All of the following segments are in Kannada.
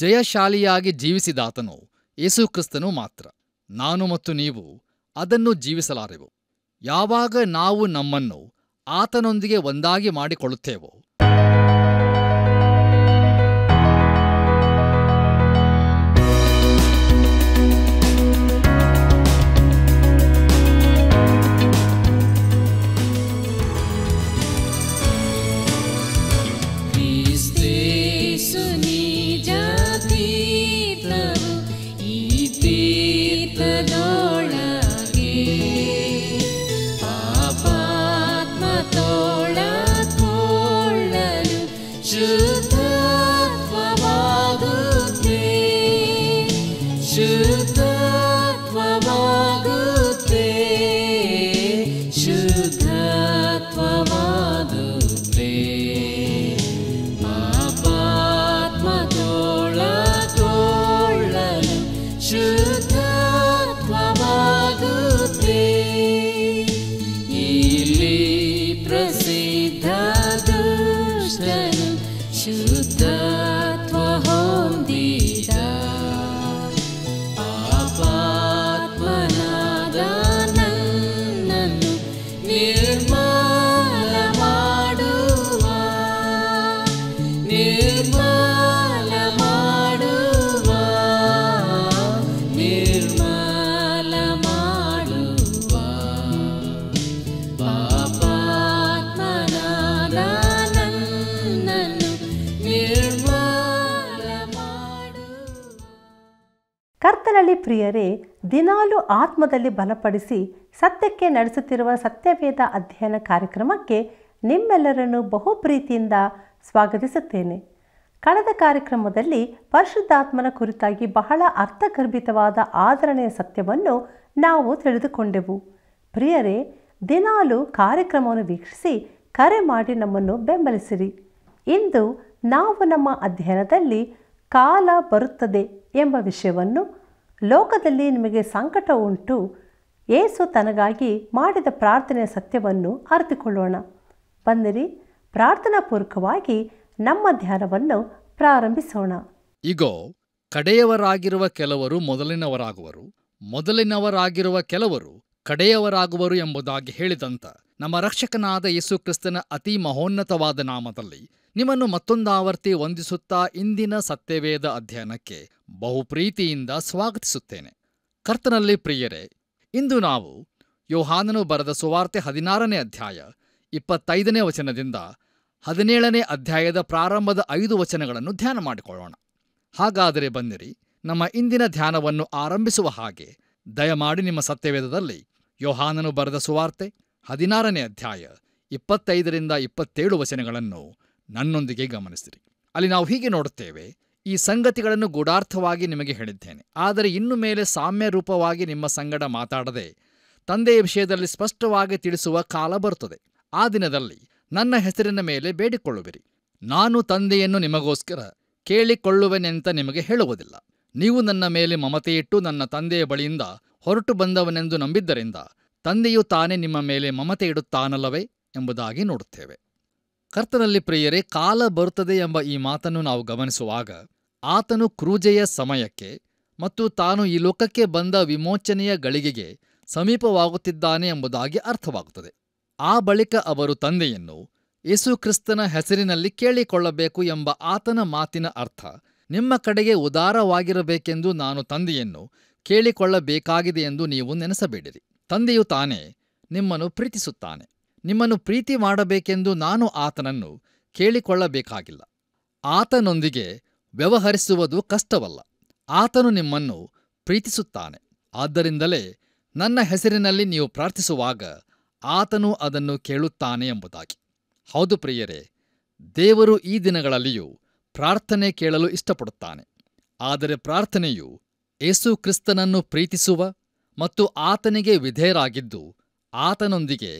ಜಯಶಾಲಿಯಾಗಿ ಜೀವಿಸಿದಾತನು ಯೇಸುಕ್ರಿಸ್ತನು ಮಾತ್ರ ನಾನು ಮತ್ತು ನೀವು ಅದನ್ನು ಜೀವಿಸಲಾರೆವು ಯಾವಾಗ ನಾವು ನಮ್ಮನ್ನು ಆತನೊಂದಿಗೆ ಒಂದಾಗಿ ಮಾಡಿಕೊಳ್ಳುತ್ತೇವೋ ದಿನಾಲು ಆತ್ಮದಲ್ಲಿ ಬಲಪಡಿಸಿ ಸತ್ಯಕ್ಕೆ ನಡೆಸುತ್ತಿರುವ ಸತ್ಯವೇದ ಅಧ್ಯಯನ ಕಾರ್ಯಕ್ರಮಕ್ಕೆ ನಿಮ್ಮೆಲ್ಲರನ್ನು ಬಹು ಪ್ರೀತಿಯಿಂದ ಸ್ವಾಗತಿಸುತ್ತೇನೆ ಕಳೆದ ಕಾರ್ಯಕ್ರಮದಲ್ಲಿ ಪರಿಶುದ್ಧಾತ್ಮನ ಕುರಿತಾಗಿ ಬಹಳ ಅರ್ಥಗರ್ಭಿತವಾದ ಆಧರಣೆಯ ಸತ್ಯವನ್ನು ನಾವು ತಿಳಿದುಕೊಂಡೆವು ಪ್ರಿಯರೇ ದಿನಾಲು ಕಾರ್ಯಕ್ರಮವನ್ನು ವೀಕ್ಷಿಸಿ ಕರೆ ಮಾಡಿ ನಮ್ಮನ್ನು ಬೆಂಬಲಿಸಿರಿ ಇಂದು ನಾವು ನಮ್ಮ ಅಧ್ಯಯನದಲ್ಲಿ ಕಾಲ ಬರುತ್ತದೆ ಎಂಬ ವಿಷಯವನ್ನು ಲೋಕದಲ್ಲಿ ನಿಮಗೆ ಸಂಕಟ ಉಂಟು ಏಸು ತನಗಾಗಿ ಮಾಡಿದ ಪ್ರಾರ್ಥನೆಯ ಸತ್ಯವನ್ನು ಅರಿತುಕೊಳ್ಳೋಣ ಬಂದಿರಿ ಪ್ರಾರ್ಥನಾ ಪೂರ್ವಕವಾಗಿ ನಮ್ಮ ಧ್ಯಾನವನ್ನು ಪ್ರಾರಂಭಿಸೋಣ ಈಗ ಕಡೆಯವರಾಗಿರುವ ಕೆಲವರು ಮೊದಲಿನವರಾಗುವರು ಮೊದಲಿನವರಾಗಿರುವ ಕೆಲವರು ಕಡೆಯವರಾಗುವರು ಎಂಬುದಾಗಿ ಹೇಳಿದಂತ ನಮ್ಮ ರಕ್ಷಕನಾದ ಯೇಸು ಕ್ರಿಸ್ತನ ಅತಿ ಮಹೋನ್ನತವಾದ ನಾಮದಲ್ಲಿ ನಿಮ್ಮನ್ನು ಮತ್ತೊಂದಾವರ್ತಿ ವಂದಿಸುತ್ತಾ ಇಂದಿನ ಸತ್ಯವೇದ ಅಧ್ಯಯನಕ್ಕೆ ಬಹುಪ್ರೀತಿಯಿಂದ ಸ್ವಾಗತಿಸುತ್ತೇನೆ ಕರ್ತನಲ್ಲಿ ಪ್ರಿಯರೇ ಇಂದು ನಾವು ಯೋಹಾನನು ಬರೆದ ಸುವಾರ್ತೆ ಹದಿನಾರನೇ ಅಧ್ಯಾಯ ಇಪ್ಪತ್ತೈದನೇ ವಚನದಿಂದ ಹದಿನೇಳನೇ ಅಧ್ಯಾಯದ ಪ್ರಾರಂಭದ ಐದು ವಚನಗಳನ್ನು ಧ್ಯಾನ ಮಾಡಿಕೊಳ್ಳೋಣ ಹಾಗಾದರೆ ಬಂದಿರಿ ನಮ್ಮ ಇಂದಿನ ಧ್ಯಾನವನ್ನು ಆರಂಭಿಸುವ ಹಾಗೆ ದಯಮಾಡಿ ನಿಮ್ಮ ಸತ್ಯವೇದದಲ್ಲಿ ಯೋಹಾನನು ಬರೆದ ಸುವಾರ್ತೆ ಹದಿನಾರನೇ ಅಧ್ಯಾಯ ಇಪ್ಪತ್ತೈದರಿಂದ ಇಪ್ಪತ್ತೇಳು ವಚನಗಳನ್ನು ನನ್ನೊಂದಿಗೆ ಗಮನಿಸಿರಿ ಅಲ್ಲಿ ನಾವು ಹೀಗೆ ನೋಡುತ್ತೇವೆ ಈ ಸಂಗತಿಗಳನ್ನು ಗೂಢಾರ್ಥವಾಗಿ ನಿಮಗೆ ಹೇಳಿದ್ದೇನೆ ಆದರೆ ಇನ್ನು ಮೇಲೆ ಸಾಮ್ಯ ರೂಪವಾಗಿ ನಿಮ್ಮ ಸಂಗಡ ಮಾತಾಡದೆ ತಂದೆಯ ವಿಷಯದಲ್ಲಿ ಸ್ಪಷ್ಟವಾಗಿ ತಿಳಿಸುವ ಕಾಲ ಬರುತ್ತದೆ ಆ ದಿನದಲ್ಲಿ ನನ್ನ ಹೆಸರಿನ ಮೇಲೆ ಬೇಡಿಕೊಳ್ಳುವಿರಿ ನಾನು ತಂದೆಯನ್ನು ನಿಮಗೋಸ್ಕರ ಕೇಳಿಕೊಳ್ಳುವೆನೆಂತ ನಿಮಗೆ ಹೇಳುವುದಿಲ್ಲ ನೀವು ನನ್ನ ಮೇಲೆ ಮಮತೆಯಿಟ್ಟು ನನ್ನ ತಂದೆಯ ಬಳಿಯಿಂದ ಹೊರಟು ಬಂದವನೆಂದು ನಂಬಿದ್ದರಿಂದ ತಂದೆಯು ತಾನೇ ನಿಮ್ಮ ಮೇಲೆ ಮಮತೆ ಇಡುತ್ತಾನಲ್ಲವೇ ಎಂಬುದಾಗಿ ನೋಡುತ್ತೇವೆ ಕರ್ತನಲ್ಲಿ ಪ್ರಿಯರೇ ಕಾಲ ಬರುತ್ತದೆ ಎಂಬ ಈ ಮಾತನ್ನು ನಾವು ಗಮನಿಸುವಾಗ ಆತನು ಕ್ರೂಜೆಯ ಸಮಯಕ್ಕೆ ಮತ್ತು ತಾನು ಈ ಲೋಕಕ್ಕೆ ಬಂದ ವಿಮೋಚನೆಯ ಗಳಿಗೆಗೆ ಸಮೀಪವಾಗುತ್ತಿದ್ದಾನೆ ಎಂಬುದಾಗಿ ಅರ್ಥವಾಗುತ್ತದೆ ಆ ಬಳಿಕ ಅವರು ತಂದೆಯನ್ನು ಯೇಸು ಕ್ರಿಸ್ತನ ಹೆಸರಿನಲ್ಲಿ ಕೇಳಿಕೊಳ್ಳಬೇಕು ಎಂಬ ಆತನ ಮಾತಿನ ಅರ್ಥ ನಿಮ್ಮ ಕಡೆಗೆ ಉದಾರವಾಗಿರಬೇಕೆಂದು ನಾನು ತಂದೆಯನ್ನು ಕೇಳಿಕೊಳ್ಳಬೇಕಾಗಿದೆ ಎಂದು ನೀವು ನೆನೆಸಬೇಡಿರಿ ತಂದೆಯು ತಾನೇ ನಿಮ್ಮನ್ನು ಪ್ರೀತಿಸುತ್ತಾನೆ ನಿಮ್ಮನ್ನು ಪ್ರೀತಿ ಮಾಡಬೇಕೆಂದು ನಾನು ಆತನನ್ನು ಕೇಳಿಕೊಳ್ಳಬೇಕಾಗಿಲ್ಲ ಆತನೊಂದಿಗೆ ವ್ಯವಹರಿಸುವುದು ಕಷ್ಟವಲ್ಲ ಆತನು ನಿಮ್ಮನ್ನು ಪ್ರೀತಿಸುತ್ತಾನೆ ಆದ್ದರಿಂದಲೇ ನನ್ನ ಹೆಸರಿನಲ್ಲಿ ನೀವು ಪ್ರಾರ್ಥಿಸುವಾಗ ಆತನು ಅದನ್ನು ಕೇಳುತ್ತಾನೆ ಎಂಬುದಾಗಿ ಹೌದು ಪ್ರಿಯರೇ ದೇವರು ಈ ದಿನಗಳಲ್ಲಿಯೂ ಪ್ರಾರ್ಥನೆ ಕೇಳಲು ಇಷ್ಟಪಡುತ್ತಾನೆ ಆದರೆ ಪ್ರಾರ್ಥನೆಯು ಯೇಸು ಕ್ರಿಸ್ತನನ್ನು ಪ್ರೀತಿಸುವ ಮತ್ತು ಆತನಿಗೆ ವಿಧೇಯರಾಗಿದ್ದು ಆತನೊಂದಿಗೆ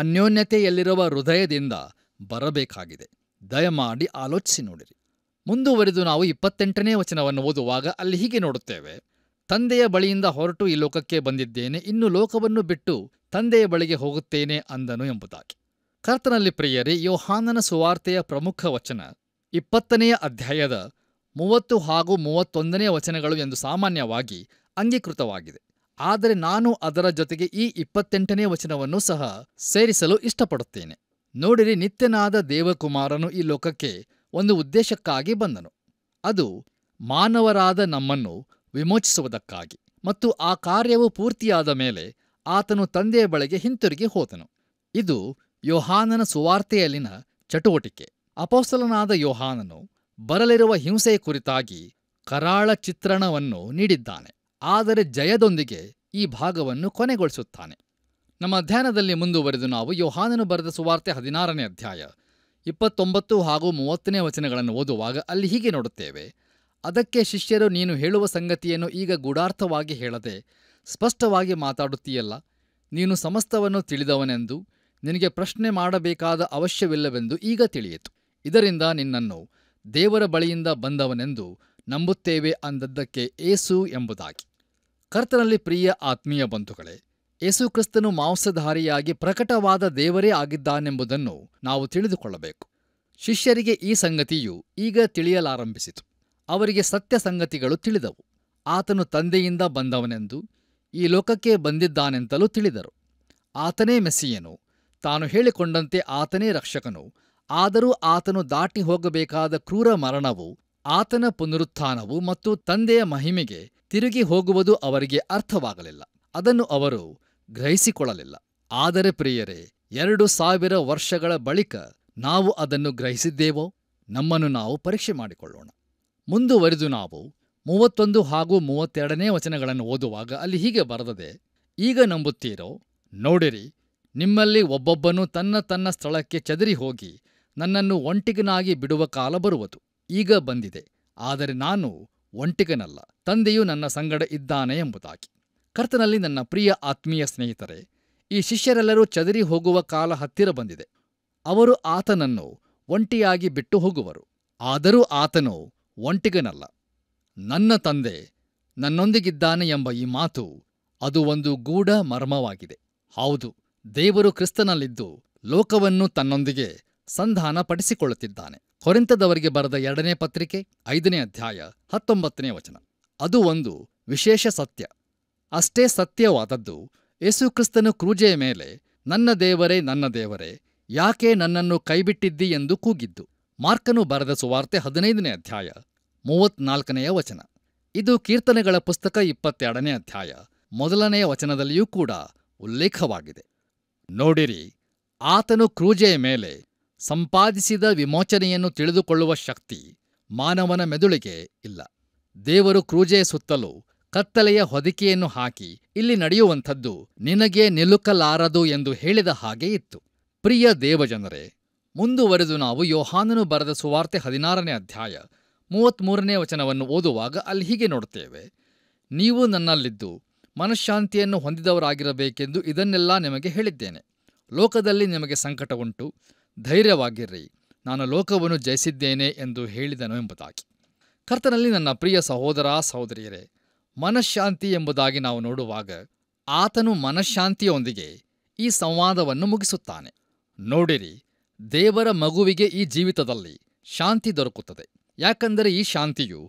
ಅನ್ಯೋನ್ಯತೆಯಲ್ಲಿರುವ ಹೃದಯದಿಂದ ಬರಬೇಕಾಗಿದೆ ದಯಮಾಡಿ ಆಲೋಚಿಸಿ ನೋಡಿರಿ ಮುಂದುವರೆದು ನಾವು ಇಪ್ಪತ್ತೆಂಟನೇ ವಚನವನ್ನು ಓದುವಾಗ ಅಲ್ಲಿ ಹೀಗೆ ನೋಡುತ್ತೇವೆ ತಂದೆಯ ಬಳಿಯಿಂದ ಹೊರಟು ಈ ಲೋಕಕ್ಕೆ ಬಂದಿದ್ದೇನೆ ಇನ್ನು ಲೋಕವನ್ನು ಬಿಟ್ಟು ತಂದೆಯ ಬಳಿಗೆ ಹೋಗುತ್ತೇನೆ ಅಂದನು ಎಂಬುದಾಗಿ ಕರ್ತನಲ್ಲಿ ಪ್ರಿಯರೇ ಯೋಹಾನನ ಸುವಾರ್ತೆಯ ಪ್ರಮುಖ ವಚನ ಇಪ್ಪತ್ತನೆಯ ಅಧ್ಯಾಯದ ಮೂವತ್ತು ಹಾಗೂ ಮೂವತ್ತೊಂದನೆಯ ವಚನಗಳು ಎಂದು ಸಾಮಾನ್ಯವಾಗಿ ಅಂಗೀಕೃತವಾಗಿದೆ ಆದರೆ ನಾನು ಅದರ ಜೊತೆಗೆ ಈ ಇಪ್ಪತ್ತೆಂಟನೇ ವಚನವನ್ನು ಸಹ ಸೇರಿಸಲು ಇಷ್ಟಪಡುತ್ತೇನೆ ನೋಡಿರಿ ನಿತ್ಯನಾದ ದೇವಕುಮಾರನು ಈ ಲೋಕಕ್ಕೆ ಒಂದು ಉದ್ದೇಶಕ್ಕಾಗಿ ಬಂದನು ಅದು ಮಾನವರಾದ ನಮ್ಮನ್ನು ವಿಮೋಚಿಸುವುದಕ್ಕಾಗಿ ಮತ್ತು ಆ ಕಾರ್ಯವು ಪೂರ್ತಿಯಾದ ಮೇಲೆ ಆತನು ತಂದೆಯ ಬಳಿಗೆ ಹಿಂತಿರುಗಿ ಹೋದನು ಇದು ಯೋಹಾನನ ಸುವಾರ್ತೆಯಲ್ಲಿನ ಚಟುವಟಿಕೆ ಅಪೌಸಲನಾದ ಯೋಹಾನನು ಬರಲಿರುವ ಹಿಂಸೆಯ ಕುರಿತಾಗಿ ಕರಾಳ ಚಿತ್ರಣವನ್ನು ನೀಡಿದ್ದಾನೆ ಆದರೆ ಜಯದೊಂದಿಗೆ ಈ ಭಾಗವನ್ನು ಕೊನೆಗೊಳಿಸುತ್ತಾನೆ ನಮ್ಮ ಧ್ಯಾನದಲ್ಲಿ ಮುಂದುವರೆದು ನಾವು ಯೋಹಾನನು ಬರೆದ ಸುವಾರ್ತೆ ಹದಿನಾರನೇ ಅಧ್ಯಾಯ ಇಪ್ಪತ್ತೊಂಬತ್ತು ಹಾಗೂ ಮೂವತ್ತನೇ ವಚನಗಳನ್ನು ಓದುವಾಗ ಅಲ್ಲಿ ಹೀಗೆ ನೋಡುತ್ತೇವೆ ಅದಕ್ಕೆ ಶಿಷ್ಯರು ನೀನು ಹೇಳುವ ಸಂಗತಿಯನ್ನು ಈಗ ಗೂಢಾರ್ಥವಾಗಿ ಹೇಳದೆ ಸ್ಪಷ್ಟವಾಗಿ ಮಾತಾಡುತ್ತೀಯಲ್ಲ ನೀನು ಸಮಸ್ತವನ್ನು ತಿಳಿದವನೆಂದು ನಿನಗೆ ಪ್ರಶ್ನೆ ಮಾಡಬೇಕಾದ ಅವಶ್ಯವಿಲ್ಲವೆಂದು ಈಗ ತಿಳಿಯಿತು ಇದರಿಂದ ನಿನ್ನನ್ನು ದೇವರ ಬಳಿಯಿಂದ ಬಂದವನೆಂದು ನಂಬುತ್ತೇವೆ ಅಂದದ್ದಕ್ಕೆ ಏಸು ಎಂಬುದಾಗಿ ಕರ್ತನಲ್ಲಿ ಪ್ರಿಯ ಆತ್ಮೀಯ ಬಂಧುಗಳೇ ಯೇಸು ಮಾಂಸಧಾರಿಯಾಗಿ ಪ್ರಕಟವಾದ ದೇವರೇ ಆಗಿದ್ದಾನೆಂಬುದನ್ನು ನಾವು ತಿಳಿದುಕೊಳ್ಳಬೇಕು ಶಿಷ್ಯರಿಗೆ ಈ ಸಂಗತಿಯು ಈಗ ತಿಳಿಯಲಾರಂಭಿಸಿತು ಅವರಿಗೆ ಸತ್ಯ ಸಂಗತಿಗಳು ತಿಳಿದವು ಆತನು ತಂದೆಯಿಂದ ಬಂದವನೆಂದು ಈ ಲೋಕಕ್ಕೆ ಬಂದಿದ್ದಾನೆಂತಲೂ ತಿಳಿದರು ಆತನೇ ಮೆಸ್ಸಿಯನು ತಾನು ಹೇಳಿಕೊಂಡಂತೆ ಆತನೇ ರಕ್ಷಕನು ಆದರೂ ಆತನು ದಾಟಿ ಹೋಗಬೇಕಾದ ಕ್ರೂರ ಮರಣವು ಆತನ ಪುನರುತ್ಥಾನವು ಮತ್ತು ತಂದೆಯ ಮಹಿಮೆಗೆ ತಿರುಗಿ ಹೋಗುವುದು ಅವರಿಗೆ ಅರ್ಥವಾಗಲಿಲ್ಲ ಅದನ್ನು ಅವರು ಗ್ರಹಿಸಿಕೊಳ್ಳಲಿಲ್ಲ ಆದರೆ ಪ್ರಿಯರೇ ಎರಡು ಸಾವಿರ ವರ್ಷಗಳ ಬಳಿಕ ನಾವು ಅದನ್ನು ಗ್ರಹಿಸಿದ್ದೇವೋ ನಮ್ಮನ್ನು ನಾವು ಪರೀಕ್ಷೆ ಮಾಡಿಕೊಳ್ಳೋಣ ಮುಂದುವರಿದು ನಾವು ಮೂವತ್ತೊಂದು ಹಾಗೂ ಮೂವತ್ತೆರಡನೇ ವಚನಗಳನ್ನು ಓದುವಾಗ ಅಲ್ಲಿ ಹೀಗೆ ಬರದದೆ ಈಗ ನಂಬುತ್ತೀರೋ ನೋಡಿರಿ ನಿಮ್ಮಲ್ಲಿ ಒಬ್ಬೊಬ್ಬನು ತನ್ನ ತನ್ನ ಸ್ಥಳಕ್ಕೆ ಚದರಿ ಹೋಗಿ ನನ್ನನ್ನು ಒಂಟಿಗನಾಗಿ ಬಿಡುವ ಕಾಲ ಬರುವುದು ಈಗ ಬಂದಿದೆ ಆದರೆ ನಾನು ಒಂಟಿಗನಲ್ಲ ತಂದೆಯು ನನ್ನ ಸಂಗಡ ಇದ್ದಾನೆ ಎಂಬುದಾಗಿ ಕರ್ತನಲ್ಲಿ ನನ್ನ ಪ್ರಿಯ ಆತ್ಮೀಯ ಸ್ನೇಹಿತರೆ ಈ ಶಿಷ್ಯರೆಲ್ಲರೂ ಚದರಿ ಹೋಗುವ ಕಾಲ ಹತ್ತಿರ ಬಂದಿದೆ ಅವರು ಆತನನ್ನು ಒಂಟಿಯಾಗಿ ಬಿಟ್ಟು ಹೋಗುವರು ಆದರೂ ಆತನು ಒಂಟಿಗನಲ್ಲ ನನ್ನ ತಂದೆ ನನ್ನೊಂದಿಗಿದ್ದಾನೆ ಎಂಬ ಈ ಮಾತು ಅದು ಒಂದು ಗೂಢ ಮರ್ಮವಾಗಿದೆ ಹೌದು ದೇವರು ಕ್ರಿಸ್ತನಲ್ಲಿದ್ದು ಲೋಕವನ್ನು ತನ್ನೊಂದಿಗೆ ಸಂಧಾನ ಪಡಿಸಿಕೊಳ್ಳುತ್ತಿದ್ದಾನೆ ಹೊರೆಂತದವರಿಗೆ ಬರೆದ ಎರಡನೇ ಪತ್ರಿಕೆ ಐದನೇ ಅಧ್ಯಾಯ ಹತ್ತೊಂಬತ್ತನೇ ವಚನ ಅದು ಒಂದು ವಿಶೇಷ ಸತ್ಯ ಅಷ್ಟೇ ಸತ್ಯವಾದದ್ದು ಯೇಸುಕ್ರಿಸ್ತನು ಕ್ರೂಜೆಯ ಮೇಲೆ ನನ್ನ ದೇವರೇ ನನ್ನ ದೇವರೇ ಯಾಕೆ ನನ್ನನ್ನು ಕೈಬಿಟ್ಟಿದ್ದಿ ಎಂದು ಕೂಗಿದ್ದು ಮಾರ್ಕನು ಬರೆದ ಸುವಾರ್ತೆ ಹದಿನೈದನೇ ಅಧ್ಯಾಯ ಮೂವತ್ನಾಲ್ಕನೆಯ ವಚನ ಇದು ಕೀರ್ತನೆಗಳ ಪುಸ್ತಕ ಇಪ್ಪತ್ತೆರಡನೇ ಅಧ್ಯಾಯ ಮೊದಲನೆಯ ವಚನದಲ್ಲಿಯೂ ಕೂಡ ಉಲ್ಲೇಖವಾಗಿದೆ ನೋಡಿರಿ ಆತನು ಕ್ರೂಜೆಯ ಮೇಲೆ ಸಂಪಾದಿಸಿದ ವಿಮೋಚನೆಯನ್ನು ತಿಳಿದುಕೊಳ್ಳುವ ಶಕ್ತಿ ಮಾನವನ ಮೆದುಳಿಗೆ ಇಲ್ಲ ದೇವರು ಕ್ರೂಜೆಯ ಸುತ್ತಲೂ ಕತ್ತಲೆಯ ಹೊದಿಕೆಯನ್ನು ಹಾಕಿ ಇಲ್ಲಿ ನಡೆಯುವಂಥದ್ದು ನಿನಗೆ ನಿಲುಕಲಾರದು ಎಂದು ಹೇಳಿದ ಹಾಗೆ ಇತ್ತು ಪ್ರಿಯ ದೇವಜನರೇ ಮುಂದುವರೆದು ನಾವು ಯೋಹಾನನು ಬರೆದ ಸುವಾರ್ತೆ ಹದಿನಾರನೇ ಅಧ್ಯಾಯ ಮೂವತ್ಮೂರನೇ ವಚನವನ್ನು ಓದುವಾಗ ಅಲ್ಲಿ ಹೀಗೆ ನೋಡುತ್ತೇವೆ ನೀವು ನನ್ನಲ್ಲಿದ್ದು ಮನಃಶಾಂತಿಯನ್ನು ಹೊಂದಿದವರಾಗಿರಬೇಕೆಂದು ಇದನ್ನೆಲ್ಲ ನಿಮಗೆ ಹೇಳಿದ್ದೇನೆ ಲೋಕದಲ್ಲಿ ನಿಮಗೆ ಸಂಕಟವುಂಟು ಧೈರ್ಯವಾಗಿರ್ರಿ ನಾನು ಲೋಕವನ್ನು ಜಯಿಸಿದ್ದೇನೆ ಎಂದು ಹೇಳಿದನು ಎಂಬುದಾಗಿ ಕರ್ತನಲ್ಲಿ ನನ್ನ ಪ್ರಿಯ ಸಹೋದರ ಸಹೋದರಿಯರೇ ಮನಃಶಾಂತಿ ಎಂಬುದಾಗಿ ನಾವು ನೋಡುವಾಗ ಆತನು ಮನಃಶಾಂತಿಯೊಂದಿಗೆ ಈ ಸಂವಾದವನ್ನು ಮುಗಿಸುತ್ತಾನೆ ನೋಡಿರಿ ದೇವರ ಮಗುವಿಗೆ ಈ ಜೀವಿತದಲ್ಲಿ ಶಾಂತಿ ದೊರಕುತ್ತದೆ ಯಾಕಂದರೆ ಈ ಶಾಂತಿಯು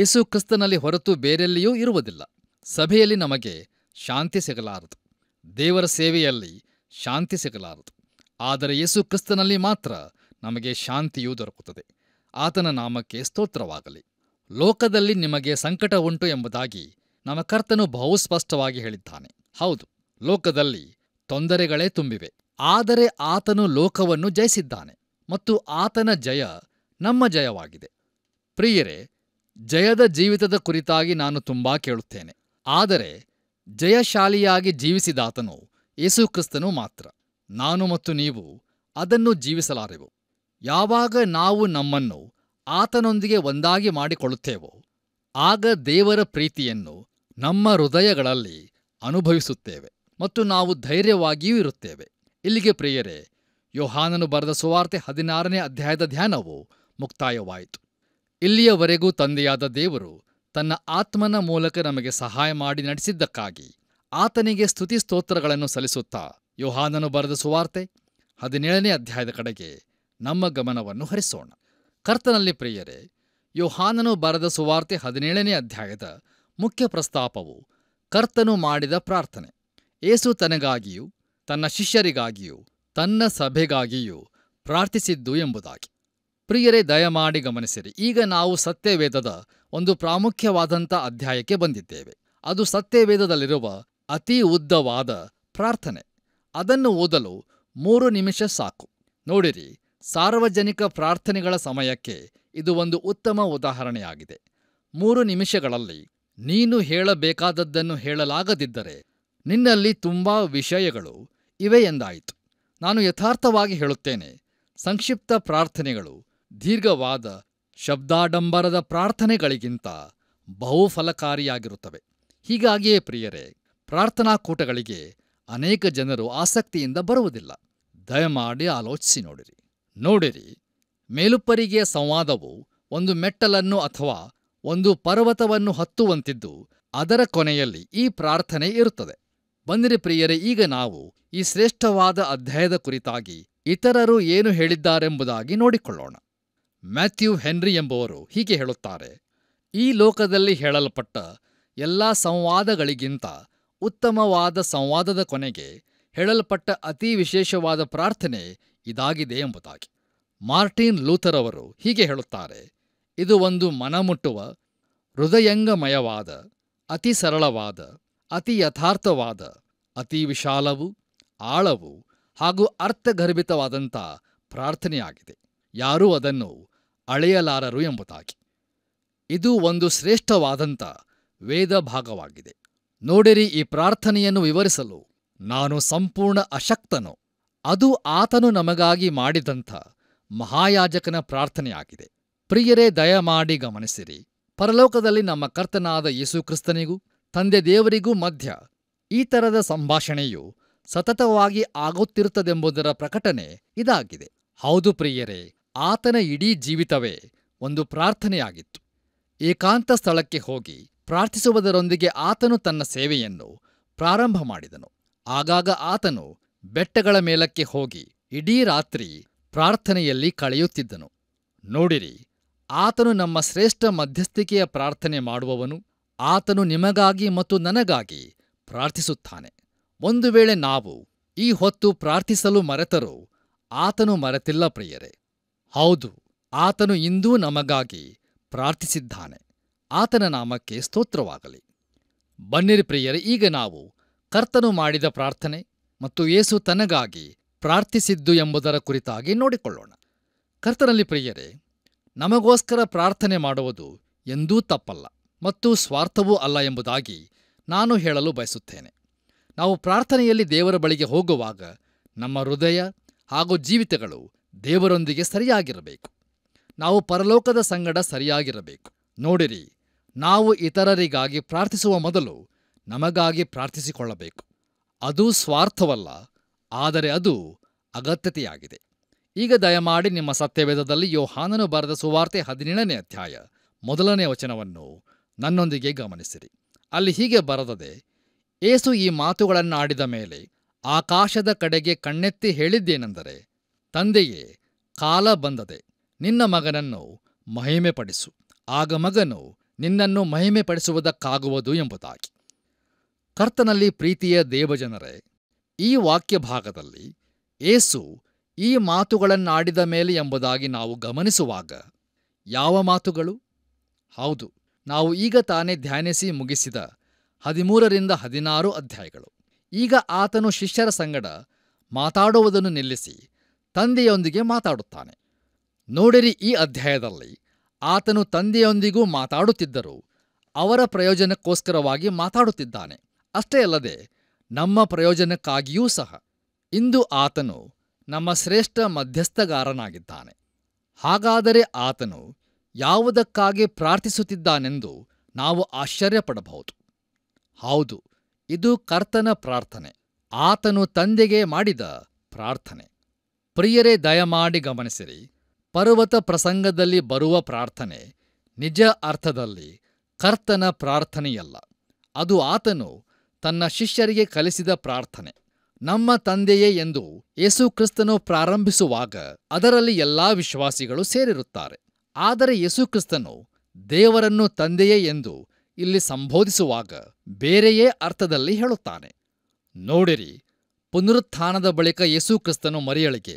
ಯೇಸು ಕ್ರಿಸ್ತನಲ್ಲಿ ಹೊರತು ಬೇರೆಲ್ಲಿಯೂ ಇರುವುದಿಲ್ಲ ಸಭೆಯಲ್ಲಿ ನಮಗೆ ಶಾಂತಿ ಸಿಗಲಾರದು ದೇವರ ಸೇವೆಯಲ್ಲಿ ಶಾಂತಿ ಸಿಗಲಾರದು ಆದರೆ ಯೇಸು ಕ್ರಿಸ್ತನಲ್ಲಿ ಮಾತ್ರ ನಮಗೆ ಶಾಂತಿಯೂ ದೊರಕುತ್ತದೆ ಆತನ ನಾಮಕ್ಕೆ ಸ್ತೋತ್ರವಾಗಲಿ ಲೋಕದಲ್ಲಿ ನಿಮಗೆ ಸಂಕಟ ಉಂಟು ಎಂಬುದಾಗಿ ನಮ್ಮ ಕರ್ತನು ಬಹು ಸ್ಪಷ್ಟವಾಗಿ ಹೇಳಿದ್ದಾನೆ ಹೌದು ಲೋಕದಲ್ಲಿ ತೊಂದರೆಗಳೇ ತುಂಬಿವೆ ಆದರೆ ಆತನು ಲೋಕವನ್ನು ಜಯಿಸಿದ್ದಾನೆ ಮತ್ತು ಆತನ ಜಯ ನಮ್ಮ ಜಯವಾಗಿದೆ ಪ್ರಿಯರೇ ಜಯದ ಜೀವಿತದ ಕುರಿತಾಗಿ ನಾನು ತುಂಬಾ ಕೇಳುತ್ತೇನೆ ಆದರೆ ಜಯಶಾಲಿಯಾಗಿ ಜೀವಿಸಿದಾತನು ಯೇಸುಕ್ರಿಸ್ತನು ಮಾತ್ರ ನಾನು ಮತ್ತು ನೀವು ಅದನ್ನು ಜೀವಿಸಲಾರೆವು ಯಾವಾಗ ನಾವು ನಮ್ಮನ್ನು ಆತನೊಂದಿಗೆ ಒಂದಾಗಿ ಮಾಡಿಕೊಳ್ಳುತ್ತೇವೋ ಆಗ ದೇವರ ಪ್ರೀತಿಯನ್ನು ನಮ್ಮ ಹೃದಯಗಳಲ್ಲಿ ಅನುಭವಿಸುತ್ತೇವೆ ಮತ್ತು ನಾವು ಧೈರ್ಯವಾಗಿಯೂ ಇರುತ್ತೇವೆ ಇಲ್ಲಿಗೆ ಪ್ರಿಯರೇ ಯೋಹಾನನು ಬರೆದ ಸುವಾರ್ತೆ ಹದಿನಾರನೇ ಅಧ್ಯಾಯದ ಧ್ಯಾನವು ಮುಕ್ತಾಯವಾಯಿತು ಇಲ್ಲಿಯವರೆಗೂ ತಂದೆಯಾದ ದೇವರು ತನ್ನ ಆತ್ಮನ ಮೂಲಕ ನಮಗೆ ಸಹಾಯ ಮಾಡಿ ನಡೆಸಿದ್ದಕ್ಕಾಗಿ ಆತನಿಗೆ ಸ್ತುತಿ ಸ್ತೋತ್ರಗಳನ್ನು ಸಲ್ಲಿಸುತ್ತಾ ಯೋಹಾನನು ಬರೆದ ಸುವಾರ್ತೆ ಹದಿನೇಳನೇ ಅಧ್ಯಾಯದ ಕಡೆಗೆ ನಮ್ಮ ಗಮನವನ್ನು ಹರಿಸೋಣ ಕರ್ತನಲ್ಲಿ ಪ್ರಿಯರೇ ಯೋಹಾನನು ಬರೆದ ಸುವಾರ್ತೆ ಹದಿನೇಳನೇ ಅಧ್ಯಾಯದ ಮುಖ್ಯ ಪ್ರಸ್ತಾಪವು ಕರ್ತನು ಮಾಡಿದ ಪ್ರಾರ್ಥನೆ ಏಸು ತನಗಾಗಿಯೂ ತನ್ನ ಶಿಷ್ಯರಿಗಾಗಿಯೂ ತನ್ನ ಸಭೆಗಾಗಿಯೂ ಪ್ರಾರ್ಥಿಸಿದ್ದು ಎಂಬುದಾಗಿ ಪ್ರಿಯರೇ ದಯಮಾಡಿ ಗಮನಿಸಿರಿ ಈಗ ನಾವು ಸತ್ಯವೇದದ ಒಂದು ಪ್ರಾಮುಖ್ಯವಾದಂಥ ಅಧ್ಯಾಯಕ್ಕೆ ಬಂದಿದ್ದೇವೆ ಅದು ಸತ್ಯವೇದದಲ್ಲಿರುವ ಅತೀ ಉದ್ದವಾದ ಪ್ರಾರ್ಥನೆ ಅದನ್ನು ಓದಲು ಮೂರು ನಿಮಿಷ ಸಾಕು ನೋಡಿರಿ ಸಾರ್ವಜನಿಕ ಪ್ರಾರ್ಥನೆಗಳ ಸಮಯಕ್ಕೆ ಇದು ಒಂದು ಉತ್ತಮ ಉದಾಹರಣೆಯಾಗಿದೆ ಮೂರು ನಿಮಿಷಗಳಲ್ಲಿ ನೀನು ಹೇಳಬೇಕಾದದ್ದನ್ನು ಹೇಳಲಾಗದಿದ್ದರೆ ನಿನ್ನಲ್ಲಿ ತುಂಬಾ ವಿಷಯಗಳು ಇವೆ ಎಂದಾಯಿತು ನಾನು ಯಥಾರ್ಥವಾಗಿ ಹೇಳುತ್ತೇನೆ ಸಂಕ್ಷಿಪ್ತ ಪ್ರಾರ್ಥನೆಗಳು ದೀರ್ಘವಾದ ಶಬ್ದಾಡಂಬರದ ಪ್ರಾರ್ಥನೆಗಳಿಗಿಂತ ಬಹುಫಲಕಾರಿಯಾಗಿರುತ್ತವೆ ಹೀಗಾಗಿಯೇ ಪ್ರಿಯರೇ ಪ್ರಾರ್ಥನಾ ಅನೇಕ ಜನರು ಆಸಕ್ತಿಯಿಂದ ಬರುವುದಿಲ್ಲ ದಯಮಾಡಿ ಆಲೋಚಿಸಿ ನೋಡಿರಿ ನೋಡಿರಿ ಮೇಲುಪ್ಪರಿಗೆಯ ಸಂವಾದವು ಒಂದು ಮೆಟ್ಟಲನ್ನು ಅಥವಾ ಒಂದು ಪರ್ವತವನ್ನು ಹತ್ತುವಂತಿದ್ದು ಅದರ ಕೊನೆಯಲ್ಲಿ ಈ ಪ್ರಾರ್ಥನೆ ಇರುತ್ತದೆ ಬಂದಿರಿ ಪ್ರಿಯರೇ ಈಗ ನಾವು ಈ ಶ್ರೇಷ್ಠವಾದ ಅಧ್ಯಾಯದ ಕುರಿತಾಗಿ ಇತರರು ಏನು ಹೇಳಿದ್ದಾರೆಂಬುದಾಗಿ ನೋಡಿಕೊಳ್ಳೋಣ ಮ್ಯಾಥ್ಯೂ ಹೆನ್ರಿ ಎಂಬುವರು ಹೀಗೆ ಹೇಳುತ್ತಾರೆ ಈ ಲೋಕದಲ್ಲಿ ಹೇಳಲ್ಪಟ್ಟ ಎಲ್ಲಾ ಸಂವಾದಗಳಿಗಿಂತ ಉತ್ತಮವಾದ ಸಂವಾದದ ಕೊನೆಗೆ ಹೇಳಲ್ಪಟ್ಟ ಅತಿ ವಿಶೇಷವಾದ ಪ್ರಾರ್ಥನೆ ಇದಾಗಿದೆ ಎಂಬುದಾಗಿ ಮಾರ್ಟಿನ್ ಲೂಥರ್ ಅವರು ಹೀಗೆ ಹೇಳುತ್ತಾರೆ ಇದು ಒಂದು ಮನಮುಟ್ಟುವ ಹೃದಯಂಗಮಯವಾದ ಅತಿ ಸರಳವಾದ ಅತಿ ಯಥಾರ್ಥವಾದ ಅತಿ ವಿಶಾಲವು ಆಳವು ಹಾಗೂ ಅರ್ಥಗರ್ಭಿತವಾದಂಥ ಪ್ರಾರ್ಥನೆಯಾಗಿದೆ ಯಾರೂ ಅದನ್ನು ಅಳೆಯಲಾರರು ಎಂಬುದಾಗಿ ಇದು ಒಂದು ಶ್ರೇಷ್ಠವಾದಂಥ ವೇದ ಭಾಗವಾಗಿದೆ ನೋಡಿರಿ ಈ ಪ್ರಾರ್ಥನೆಯನ್ನು ವಿವರಿಸಲು ನಾನು ಸಂಪೂರ್ಣ ಅಶಕ್ತನು ಅದು ಆತನು ನಮಗಾಗಿ ಮಾಡಿದಂಥ ಮಹಾಯಾಜಕನ ಪ್ರಾರ್ಥನೆಯಾಗಿದೆ ಪ್ರಿಯರೇ ದಯಮಾಡಿ ಗಮನಿಸಿರಿ ಪರಲೋಕದಲ್ಲಿ ನಮ್ಮ ಕರ್ತನಾದ ಯೇಸುಕ್ರಿಸ್ತನಿಗೂ ತಂದೆ ದೇವರಿಗೂ ಮಧ್ಯ ಈ ತರದ ಸಂಭಾಷಣೆಯು ಸತತವಾಗಿ ಆಗುತ್ತಿರುತ್ತದೆಂಬುದರ ಪ್ರಕಟನೆ ಇದಾಗಿದೆ ಹೌದು ಪ್ರಿಯರೇ ಆತನ ಇಡೀ ಜೀವಿತವೇ ಒಂದು ಪ್ರಾರ್ಥನೆಯಾಗಿತ್ತು ಏಕಾಂತ ಸ್ಥಳಕ್ಕೆ ಹೋಗಿ ಪ್ರಾರ್ಥಿಸುವುದರೊಂದಿಗೆ ಆತನು ತನ್ನ ಸೇವೆಯನ್ನು ಪ್ರಾರಂಭ ಮಾಡಿದನು ಆಗಾಗ ಆತನು ಬೆಟ್ಟಗಳ ಮೇಲಕ್ಕೆ ಹೋಗಿ ಇಡೀ ರಾತ್ರಿ ಪ್ರಾರ್ಥನೆಯಲ್ಲಿ ಕಳೆಯುತ್ತಿದ್ದನು ನೋಡಿರಿ ಆತನು ನಮ್ಮ ಶ್ರೇಷ್ಠ ಮಧ್ಯಸ್ಥಿಕೆಯ ಪ್ರಾರ್ಥನೆ ಮಾಡುವವನು ಆತನು ನಿಮಗಾಗಿ ಮತ್ತು ನನಗಾಗಿ ಪ್ರಾರ್ಥಿಸುತ್ತಾನೆ ಒಂದು ವೇಳೆ ನಾವು ಈ ಹೊತ್ತು ಪ್ರಾರ್ಥಿಸಲು ಮರೆತರೂ ಆತನು ಮರೆತಿಲ್ಲ ಪ್ರಿಯರೇ ಹೌದು ಆತನು ಇಂದೂ ನಮಗಾಗಿ ಪ್ರಾರ್ಥಿಸಿದ್ದಾನೆ ಆತನ ನಾಮಕ್ಕೆ ಸ್ತೋತ್ರವಾಗಲಿ ಬನ್ನಿರಿ ಪ್ರಿಯರೇ ಈಗ ನಾವು ಕರ್ತನು ಮಾಡಿದ ಪ್ರಾರ್ಥನೆ ಮತ್ತು ಏಸು ತನಗಾಗಿ ಪ್ರಾರ್ಥಿಸಿದ್ದು ಎಂಬುದರ ಕುರಿತಾಗಿ ನೋಡಿಕೊಳ್ಳೋಣ ಕರ್ತನಲ್ಲಿ ಪ್ರಿಯರೇ ನಮಗೋಸ್ಕರ ಪ್ರಾರ್ಥನೆ ಮಾಡುವುದು ಎಂದೂ ತಪ್ಪಲ್ಲ ಮತ್ತು ಸ್ವಾರ್ಥವೂ ಅಲ್ಲ ಎಂಬುದಾಗಿ ನಾನು ಹೇಳಲು ಬಯಸುತ್ತೇನೆ ನಾವು ಪ್ರಾರ್ಥನೆಯಲ್ಲಿ ದೇವರ ಬಳಿಗೆ ಹೋಗುವಾಗ ನಮ್ಮ ಹೃದಯ ಹಾಗೂ ಜೀವಿತಗಳು ದೇವರೊಂದಿಗೆ ಸರಿಯಾಗಿರಬೇಕು ನಾವು ಪರಲೋಕದ ಸಂಗಡ ಸರಿಯಾಗಿರಬೇಕು ನೋಡಿರಿ ನಾವು ಇತರರಿಗಾಗಿ ಪ್ರಾರ್ಥಿಸುವ ಮೊದಲು ನಮಗಾಗಿ ಪ್ರಾರ್ಥಿಸಿಕೊಳ್ಳಬೇಕು ಅದು ಸ್ವಾರ್ಥವಲ್ಲ ಆದರೆ ಅದು ಅಗತ್ಯತೆಯಾಗಿದೆ ಈಗ ದಯಮಾಡಿ ನಿಮ್ಮ ಸತ್ಯವೇದದಲ್ಲಿ ಯೋಹಾನನು ಬರೆದ ಸುವಾರ್ತೆ ಹದಿನೇಳನೇ ಅಧ್ಯಾಯ ಮೊದಲನೇ ವಚನವನ್ನು ನನ್ನೊಂದಿಗೆ ಗಮನಿಸಿರಿ ಅಲ್ಲಿ ಹೀಗೆ ಬರದದೆ ಏಸು ಈ ಮಾತುಗಳನ್ನು ಆಡಿದ ಮೇಲೆ ಆಕಾಶದ ಕಡೆಗೆ ಕಣ್ಣೆತ್ತಿ ಹೇಳಿದ್ದೇನೆಂದರೆ ತಂದೆಯೇ ಕಾಲ ಬಂದದೆ ನಿನ್ನ ಮಗನನ್ನು ಮಹಿಮೆಪಡಿಸು ಆಗ ಮಗನು ನಿನ್ನನ್ನು ಮಹಿಮೆ ಪಡಿಸುವುದಕ್ಕಾಗುವುದು ಎಂಬುದಾಗಿ ಕರ್ತನಲ್ಲಿ ಪ್ರೀತಿಯ ದೇವಜನರೇ ಈ ವಾಕ್ಯ ಭಾಗದಲ್ಲಿ ಏಸು ಈ ಮಾತುಗಳನ್ನಾಡಿದ ಮೇಲೆ ಎಂಬುದಾಗಿ ನಾವು ಗಮನಿಸುವಾಗ ಯಾವ ಮಾತುಗಳು ಹೌದು ನಾವು ಈಗ ತಾನೇ ಧ್ಯಾನಿಸಿ ಮುಗಿಸಿದ ಹದಿಮೂರರಿಂದ ಹದಿನಾರು ಅಧ್ಯಾಯಗಳು ಈಗ ಆತನು ಶಿಷ್ಯರ ಸಂಗಡ ಮಾತಾಡುವುದನ್ನು ನಿಲ್ಲಿಸಿ ತಂದೆಯೊಂದಿಗೆ ಮಾತಾಡುತ್ತಾನೆ ನೋಡಿರಿ ಈ ಅಧ್ಯಾಯದಲ್ಲಿ ಆತನು ತಂದೆಯೊಂದಿಗೂ ಮಾತಾಡುತ್ತಿದ್ದರು ಅವರ ಪ್ರಯೋಜನಕ್ಕೋಸ್ಕರವಾಗಿ ಮಾತಾಡುತ್ತಿದ್ದಾನೆ ಅಷ್ಟೇ ಅಲ್ಲದೆ ನಮ್ಮ ಪ್ರಯೋಜನಕ್ಕಾಗಿಯೂ ಸಹ ಇಂದು ಆತನು ನಮ್ಮ ಶ್ರೇಷ್ಠ ಮಧ್ಯಸ್ಥಗಾರನಾಗಿದ್ದಾನೆ ಹಾಗಾದರೆ ಆತನು ಯಾವುದಕ್ಕಾಗಿ ಪ್ರಾರ್ಥಿಸುತ್ತಿದ್ದಾನೆಂದು ನಾವು ಆಶ್ಚರ್ಯಪಡಬಹುದು ಹೌದು ಇದು ಕರ್ತನ ಪ್ರಾರ್ಥನೆ ಆತನು ತಂದೆಗೆ ಮಾಡಿದ ಪ್ರಾರ್ಥನೆ ಪ್ರಿಯರೇ ದಯಮಾಡಿ ಗಮನಿಸಿರಿ ಪರ್ವತ ಪ್ರಸಂಗದಲ್ಲಿ ಬರುವ ಪ್ರಾರ್ಥನೆ ನಿಜ ಅರ್ಥದಲ್ಲಿ ಕರ್ತನ ಪ್ರಾರ್ಥನೆಯಲ್ಲ ಅದು ಆತನು ತನ್ನ ಶಿಷ್ಯರಿಗೆ ಕಲಿಸಿದ ಪ್ರಾರ್ಥನೆ ನಮ್ಮ ತಂದೆಯೇ ಎಂದು ಯೇಸು ಪ್ರಾರಂಭಿಸುವಾಗ ಅದರಲ್ಲಿ ಎಲ್ಲಾ ವಿಶ್ವಾಸಿಗಳು ಸೇರಿರುತ್ತಾರೆ ಆದರೆ ಯೇಸುಕ್ರಿಸ್ತನು ದೇವರನ್ನು ತಂದೆಯೇ ಎಂದು ಇಲ್ಲಿ ಸಂಬೋಧಿಸುವಾಗ ಬೇರೆಯೇ ಅರ್ಥದಲ್ಲಿ ಹೇಳುತ್ತಾನೆ ನೋಡಿರಿ ಪುನರುತ್ಥಾನದ ಬಳಿಕ ಯೇಸುಕ್ರಿಸ್ತನು ಮರಿಯಳಿಗೆ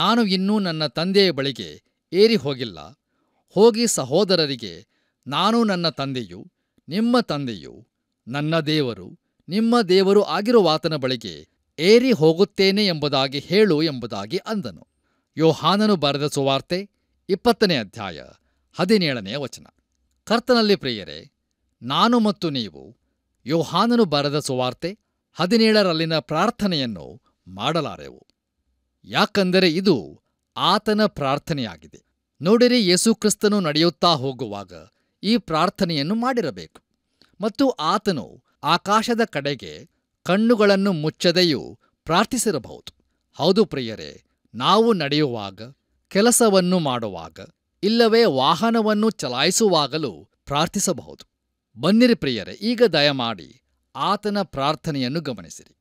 ನಾನು ಇನ್ನೂ ನನ್ನ ತಂದೆಯ ಬಳಿಗೆ ಏರಿ ಹೋಗಿಲ್ಲ ಹೋಗಿ ಸಹೋದರರಿಗೆ ನಾನು ನನ್ನ ತಂದೆಯು ನಿಮ್ಮ ತಂದೆಯು ನನ್ನ ದೇವರು ನಿಮ್ಮ ದೇವರು ಆಗಿರುವಾತನ ಬಳಿಗೆ ಏರಿ ಹೋಗುತ್ತೇನೆ ಎಂಬುದಾಗಿ ಹೇಳು ಎಂಬುದಾಗಿ ಅಂದನು ಯೋಹಾನನು ಬರೆದ ಸುವಾರ್ತೆ ಇಪ್ಪತ್ತನೇ ಅಧ್ಯಾಯ ಹದಿನೇಳನೆಯ ವಚನ ಕರ್ತನಲ್ಲಿ ಪ್ರಿಯರೇ ನಾನು ಮತ್ತು ನೀವು ಯೋಹಾನನು ಬರೆದ ಸುವಾರ್ತೆ ಹದಿನೇಳರಲ್ಲಿನ ಪ್ರಾರ್ಥನೆಯನ್ನು ಮಾಡಲಾರೆವು ಯಾಕಂದರೆ ಇದು ಆತನ ಪ್ರಾರ್ಥನೆಯಾಗಿದೆ ನೋಡಿರಿ ಯೇಸುಕ್ರಿಸ್ತನು ನಡೆಯುತ್ತಾ ಹೋಗುವಾಗ ಈ ಪ್ರಾರ್ಥನೆಯನ್ನು ಮಾಡಿರಬೇಕು ಮತ್ತು ಆತನು ಆಕಾಶದ ಕಡೆಗೆ ಕಣ್ಣುಗಳನ್ನು ಮುಚ್ಚದೆಯೂ ಪ್ರಾರ್ಥಿಸಿರಬಹುದು ಹೌದು ಪ್ರಿಯರೇ ನಾವು ನಡೆಯುವಾಗ ಕೆಲಸವನ್ನು ಮಾಡುವಾಗ ಇಲ್ಲವೇ ವಾಹನವನ್ನು ಚಲಾಯಿಸುವಾಗಲೂ ಪ್ರಾರ್ಥಿಸಬಹುದು ಬನ್ನಿರಿ ಪ್ರಿಯರೇ ಈಗ ದಯಮಾಡಿ ಆತನ ಪ್ರಾರ್ಥನೆಯನ್ನು ಗಮನಿಸಿರಿ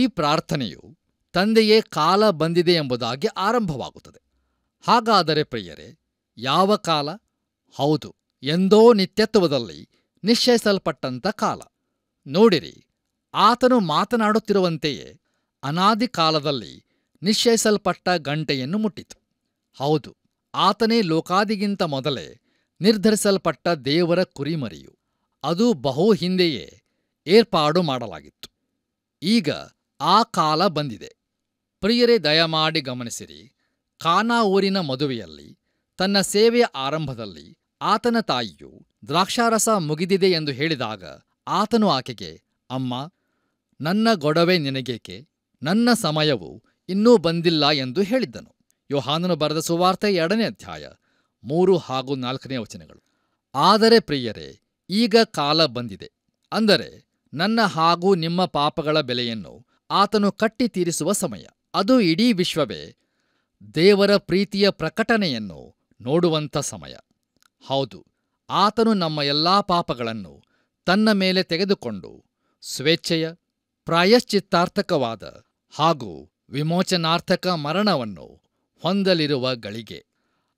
ಈ ಪ್ರಾರ್ಥನೆಯು ತಂದೆಯೇ ಕಾಲ ಬಂದಿದೆ ಎಂಬುದಾಗಿ ಆರಂಭವಾಗುತ್ತದೆ ಹಾಗಾದರೆ ಪ್ರಿಯರೇ ಯಾವ ಕಾಲ ಹೌದು ಎಂದೋ ನಿತ್ಯತ್ವದಲ್ಲಿ ನಿಶ್ಚಯಿಸಲ್ಪಟ್ಟಂಥ ಕಾಲ ನೋಡಿರಿ ಆತನು ಮಾತನಾಡುತ್ತಿರುವಂತೆಯೇ ಅನಾದಿ ಕಾಲದಲ್ಲಿ ನಿಶ್ಚಯಿಸಲ್ಪಟ್ಟ ಗಂಟೆಯನ್ನು ಮುಟ್ಟಿತು ಹೌದು ಆತನೇ ಲೋಕಾದಿಗಿಂತ ಮೊದಲೇ ನಿರ್ಧರಿಸಲ್ಪಟ್ಟ ದೇವರ ಕುರಿಮರಿಯು ಅದು ಬಹು ಹಿಂದೆಯೇ ಏರ್ಪಾಡು ಮಾಡಲಾಗಿತ್ತು ಈಗ ಆ ಕಾಲ ಬಂದಿದೆ ಪ್ರಿಯರೇ ದಯಮಾಡಿ ಗಮನಿಸಿರಿ ಖಾನಾ ಊರಿನ ಮದುವೆಯಲ್ಲಿ ತನ್ನ ಸೇವೆಯ ಆರಂಭದಲ್ಲಿ ಆತನ ತಾಯಿಯು ದ್ರಾಕ್ಷಾರಸ ಮುಗಿದಿದೆ ಎಂದು ಹೇಳಿದಾಗ ಆತನು ಆಕೆಗೆ ಅಮ್ಮ ನನ್ನ ಗೊಡವೆ ನಿನಗೇಕೆ ನನ್ನ ಸಮಯವು ಇನ್ನೂ ಬಂದಿಲ್ಲ ಎಂದು ಹೇಳಿದ್ದನು ಯೋಹಾನನು ಬರೆದ ಸುವಾರ್ತೆ ಎರಡನೇ ಅಧ್ಯಾಯ ಮೂರು ಹಾಗೂ ನಾಲ್ಕನೇ ವಚನಗಳು ಆದರೆ ಪ್ರಿಯರೇ ಈಗ ಕಾಲ ಬಂದಿದೆ ಅಂದರೆ ನನ್ನ ಹಾಗೂ ನಿಮ್ಮ ಪಾಪಗಳ ಬೆಲೆಯನ್ನು ಆತನು ಕಟ್ಟಿ ತೀರಿಸುವ ಸಮಯ ಅದು ಇಡೀ ವಿಶ್ವವೇ ದೇವರ ಪ್ರೀತಿಯ ಪ್ರಕಟಣೆಯನ್ನು ನೋಡುವಂಥ ಸಮಯ ಹೌದು ಆತನು ನಮ್ಮ ಎಲ್ಲಾ ಪಾಪಗಳನ್ನು ತನ್ನ ಮೇಲೆ ತೆಗೆದುಕೊಂಡು ಸ್ವೇಚ್ಛೆಯ ಪ್ರಾಯಶ್ಚಿತ್ತಾರ್ಥಕವಾದ ಹಾಗೂ ವಿಮೋಚನಾರ್ಥಕ ಮರಣವನ್ನು ಹೊಂದಲಿರುವ ಗಳಿಗೆ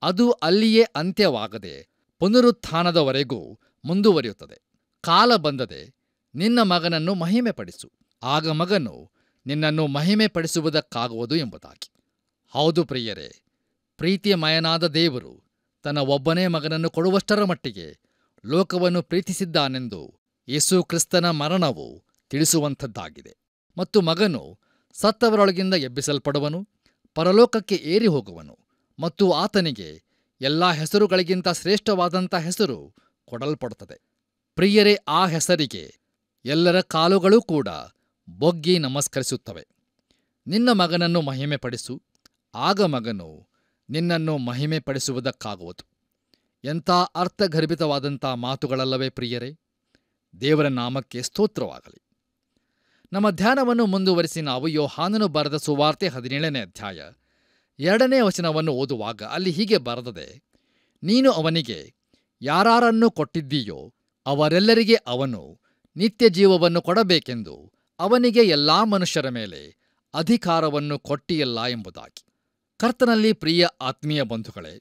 ಅದು ಅಲ್ಲಿಯೇ ಅಂತ್ಯವಾಗದೆ ಪುನರುತ್ಥಾನದವರೆಗೂ ಮುಂದುವರಿಯುತ್ತದೆ ಕಾಲ ಬಂದದೆ ನಿನ್ನ ಮಗನನ್ನು ಮಹಿಮೆಪಡಿಸು ಆಗ ಮಗನು ನಿನ್ನನ್ನು ಮಹಿಮೆ ಪಡಿಸುವುದಕ್ಕಾಗುವುದು ಎಂಬುದಾಗಿ ಹೌದು ಪ್ರಿಯರೇ ಪ್ರೀತಿಯ ಮಯನಾದ ದೇವರು ತನ್ನ ಒಬ್ಬನೇ ಮಗನನ್ನು ಕೊಡುವಷ್ಟರ ಮಟ್ಟಿಗೆ ಲೋಕವನ್ನು ಪ್ರೀತಿಸಿದ್ದಾನೆಂದು ಯೇಸು ಕ್ರಿಸ್ತನ ಮರಣವು ತಿಳಿಸುವಂಥದ್ದಾಗಿದೆ ಮತ್ತು ಮಗನು ಸತ್ತವರೊಳಗಿಂದ ಎಬ್ಬಿಸಲ್ಪಡುವನು ಪರಲೋಕಕ್ಕೆ ಏರಿ ಹೋಗುವನು ಮತ್ತು ಆತನಿಗೆ ಎಲ್ಲ ಹೆಸರುಗಳಿಗಿಂತ ಶ್ರೇಷ್ಠವಾದಂಥ ಹೆಸರು ಕೊಡಲ್ಪಡುತ್ತದೆ ಪ್ರಿಯರೇ ಆ ಹೆಸರಿಗೆ ಎಲ್ಲರ ಕಾಲುಗಳೂ ಕೂಡ ಬೊಗ್ಗಿ ನಮಸ್ಕರಿಸುತ್ತವೆ ನಿನ್ನ ಮಗನನ್ನು ಮಹಿಮೆ ಪಡಿಸು ಆಗ ಮಗನು ನಿನ್ನನ್ನು ಮಹಿಮೆ ಪಡಿಸುವುದಕ್ಕಾಗುವುದು ಎಂಥ ಅರ್ಥಗರ್ಭಿತವಾದಂಥ ಮಾತುಗಳಲ್ಲವೇ ಪ್ರಿಯರೇ ದೇವರ ನಾಮಕ್ಕೆ ಸ್ತೋತ್ರವಾಗಲಿ ನಮ್ಮ ಧ್ಯಾನವನ್ನು ಮುಂದುವರಿಸಿ ನಾವು ಯೋಹಾನನು ಬರೆದ ಸುವಾರ್ತೆ ಹದಿನೇಳನೇ ಅಧ್ಯಾಯ ಎರಡನೇ ವಚನವನ್ನು ಓದುವಾಗ ಅಲ್ಲಿ ಹೀಗೆ ಬರೆದದೆ ನೀನು ಅವನಿಗೆ ಯಾರನ್ನು ಕೊಟ್ಟಿದ್ದೀಯೋ ಅವರೆಲ್ಲರಿಗೆ ಅವನು ನಿತ್ಯ ಜೀವವನ್ನು ಕೊಡಬೇಕೆಂದು ಅವನಿಗೆ ಎಲ್ಲಾ ಮನುಷ್ಯರ ಮೇಲೆ ಅಧಿಕಾರವನ್ನು ಕೊಟ್ಟಿಯಲ್ಲ ಎಂಬುದಾಗಿ ಕರ್ತನಲ್ಲಿ ಪ್ರಿಯ ಆತ್ಮೀಯ ಬಂಧುಗಳೇ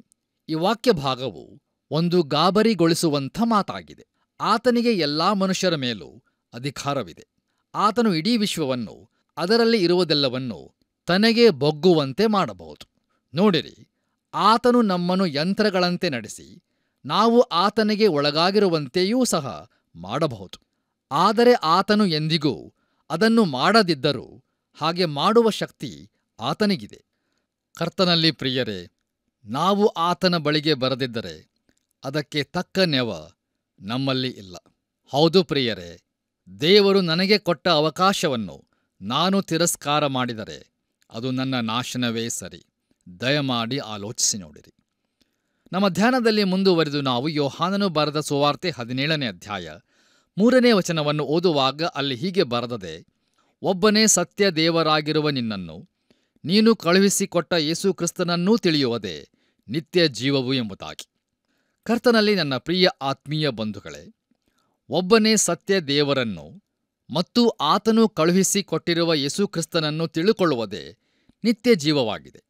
ಈ ವಾಕ್ಯ ಭಾಗವು ಒಂದು ಗಾಬರಿಗೊಳಿಸುವಂಥ ಮಾತಾಗಿದೆ ಆತನಿಗೆ ಎಲ್ಲಾ ಮನುಷ್ಯರ ಮೇಲೂ ಅಧಿಕಾರವಿದೆ ಆತನು ಇಡೀ ವಿಶ್ವವನ್ನು ಅದರಲ್ಲಿ ಇರುವುದೆಲ್ಲವನ್ನು ತನಗೆ ಬೊಗ್ಗುವಂತೆ ಮಾಡಬಹುದು ನೋಡಿರಿ ಆತನು ನಮ್ಮನ್ನು ಯಂತ್ರಗಳಂತೆ ನಡೆಸಿ ನಾವು ಆತನಿಗೆ ಒಳಗಾಗಿರುವಂತೆಯೂ ಸಹ ಮಾಡಬಹುದು ಆದರೆ ಆತನು ಎಂದಿಗೂ ಅದನ್ನು ಮಾಡದಿದ್ದರೂ ಹಾಗೆ ಮಾಡುವ ಶಕ್ತಿ ಆತನಿಗಿದೆ ಕರ್ತನಲ್ಲಿ ಪ್ರಿಯರೇ ನಾವು ಆತನ ಬಳಿಗೆ ಬರದಿದ್ದರೆ ಅದಕ್ಕೆ ತಕ್ಕ ನೆವ ನಮ್ಮಲ್ಲಿ ಇಲ್ಲ ಹೌದು ಪ್ರಿಯರೇ ದೇವರು ನನಗೆ ಕೊಟ್ಟ ಅವಕಾಶವನ್ನು ನಾನು ತಿರಸ್ಕಾರ ಮಾಡಿದರೆ ಅದು ನನ್ನ ನಾಶನವೇ ಸರಿ ದಯಮಾಡಿ ಆಲೋಚಿಸಿ ನೋಡಿರಿ ನಮ್ಮ ಧ್ಯಾನದಲ್ಲಿ ಮುಂದುವರೆದು ನಾವು ಯೋಹಾನನು ಬರೆದ ಸುವಾರ್ತೆ ಹದಿನೇಳನೇ ಅಧ್ಯಾಯ ಮೂರನೇ ವಚನವನ್ನು ಓದುವಾಗ ಅಲ್ಲಿ ಹೀಗೆ ಬರದದೆ ಒಬ್ಬನೇ ಸತ್ಯ ದೇವರಾಗಿರುವ ನಿನ್ನನ್ನು ನೀನು ಕಳುಹಿಸಿಕೊಟ್ಟ ಯೇಸು ಕ್ರಿಸ್ತನನ್ನೂ ತಿಳಿಯುವುದೇ ನಿತ್ಯ ಜೀವವು ಎಂಬುದಾಗಿ ಕರ್ತನಲ್ಲಿ ನನ್ನ ಪ್ರಿಯ ಆತ್ಮೀಯ ಬಂಧುಗಳೇ ಒಬ್ಬನೇ ಸತ್ಯ ದೇವರನ್ನು ಮತ್ತು ಆತನು ಕಳುಹಿಸಿಕೊಟ್ಟಿರುವ ಯೇಸು ಕ್ರಿಸ್ತನನ್ನು ತಿಳುಕೊಳ್ಳುವುದೇ ನಿತ್ಯ ಜೀವವಾಗಿದೆ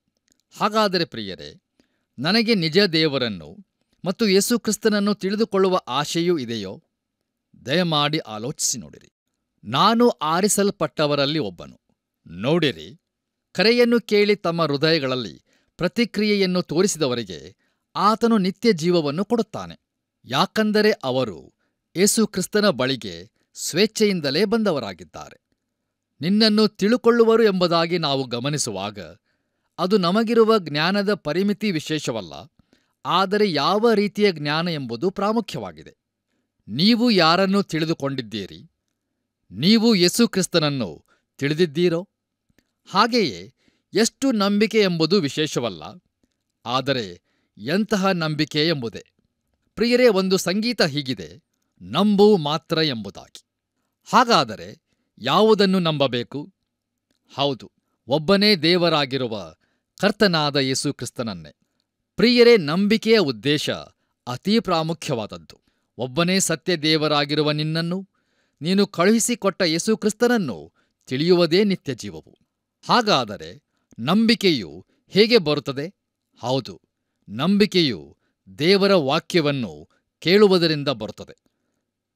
ಹಾಗಾದರೆ ಪ್ರಿಯರೇ ನನಗೆ ನಿಜ ದೇವರನ್ನು ಮತ್ತು ಯೇಸು ಕ್ರಿಸ್ತನನ್ನು ತಿಳಿದುಕೊಳ್ಳುವ ಆಶೆಯೂ ಇದೆಯೋ ದಯಮಾಡಿ ಆಲೋಚಿಸಿ ನೋಡಿರಿ ನಾನು ಆರಿಸಲ್ಪಟ್ಟವರಲ್ಲಿ ಒಬ್ಬನು ನೋಡಿರಿ ಕರೆಯನ್ನು ಕೇಳಿ ತಮ್ಮ ಹೃದಯಗಳಲ್ಲಿ ಪ್ರತಿಕ್ರಿಯೆಯನ್ನು ತೋರಿಸಿದವರಿಗೆ ಆತನು ನಿತ್ಯ ಜೀವವನ್ನು ಕೊಡುತ್ತಾನೆ ಯಾಕಂದರೆ ಅವರು ಯೇಸು ಕ್ರಿಸ್ತನ ಬಳಿಗೆ ಸ್ವೇಚ್ಛೆಯಿಂದಲೇ ಬಂದವರಾಗಿದ್ದಾರೆ ನಿನ್ನನ್ನು ತಿಳುಕೊಳ್ಳುವರು ಎಂಬುದಾಗಿ ನಾವು ಗಮನಿಸುವಾಗ ಅದು ನಮಗಿರುವ ಜ್ಞಾನದ ಪರಿಮಿತಿ ವಿಶೇಷವಲ್ಲ ಆದರೆ ಯಾವ ರೀತಿಯ ಜ್ಞಾನ ಎಂಬುದು ಪ್ರಾಮುಖ್ಯವಾಗಿದೆ ನೀವು ಯಾರನ್ನು ತಿಳಿದುಕೊಂಡಿದ್ದೀರಿ ನೀವು ಯೇಸು ಕ್ರಿಸ್ತನನ್ನು ತಿಳಿದಿದ್ದೀರೋ ಹಾಗೆಯೇ ಎಷ್ಟು ನಂಬಿಕೆ ಎಂಬುದು ವಿಶೇಷವಲ್ಲ ಆದರೆ ಎಂತಹ ನಂಬಿಕೆ ಎಂಬುದೇ ಪ್ರಿಯರೇ ಒಂದು ಸಂಗೀತ ಹೀಗಿದೆ ನಂಬು ಮಾತ್ರ ಎಂಬುದಾಗಿ ಹಾಗಾದರೆ ಯಾವುದನ್ನು ನಂಬಬೇಕು ಹೌದು ಒಬ್ಬನೇ ದೇವರಾಗಿರುವ ಕರ್ತನಾದ ಯೇಸು ಕ್ರಿಸ್ತನನ್ನೇ ಪ್ರಿಯರೇ ನಂಬಿಕೆಯ ಉದ್ದೇಶ ಅತೀ ಪ್ರಾಮುಖ್ಯವಾದದ್ದು ಒಬ್ಬನೇ ಸತ್ಯದೇವರಾಗಿರುವ ನಿನ್ನನ್ನು ನೀನು ಕಳುಹಿಸಿಕೊಟ್ಟ ಯೇಸುಕ್ರಿಸ್ತನನ್ನು ತಿಳಿಯುವುದೇ ನಿತ್ಯ ಜೀವವು ಹಾಗಾದರೆ ನಂಬಿಕೆಯು ಹೇಗೆ ಬರುತ್ತದೆ ಹೌದು ನಂಬಿಕೆಯು ದೇವರ ವಾಕ್ಯವನ್ನು ಕೇಳುವುದರಿಂದ ಬರುತ್ತದೆ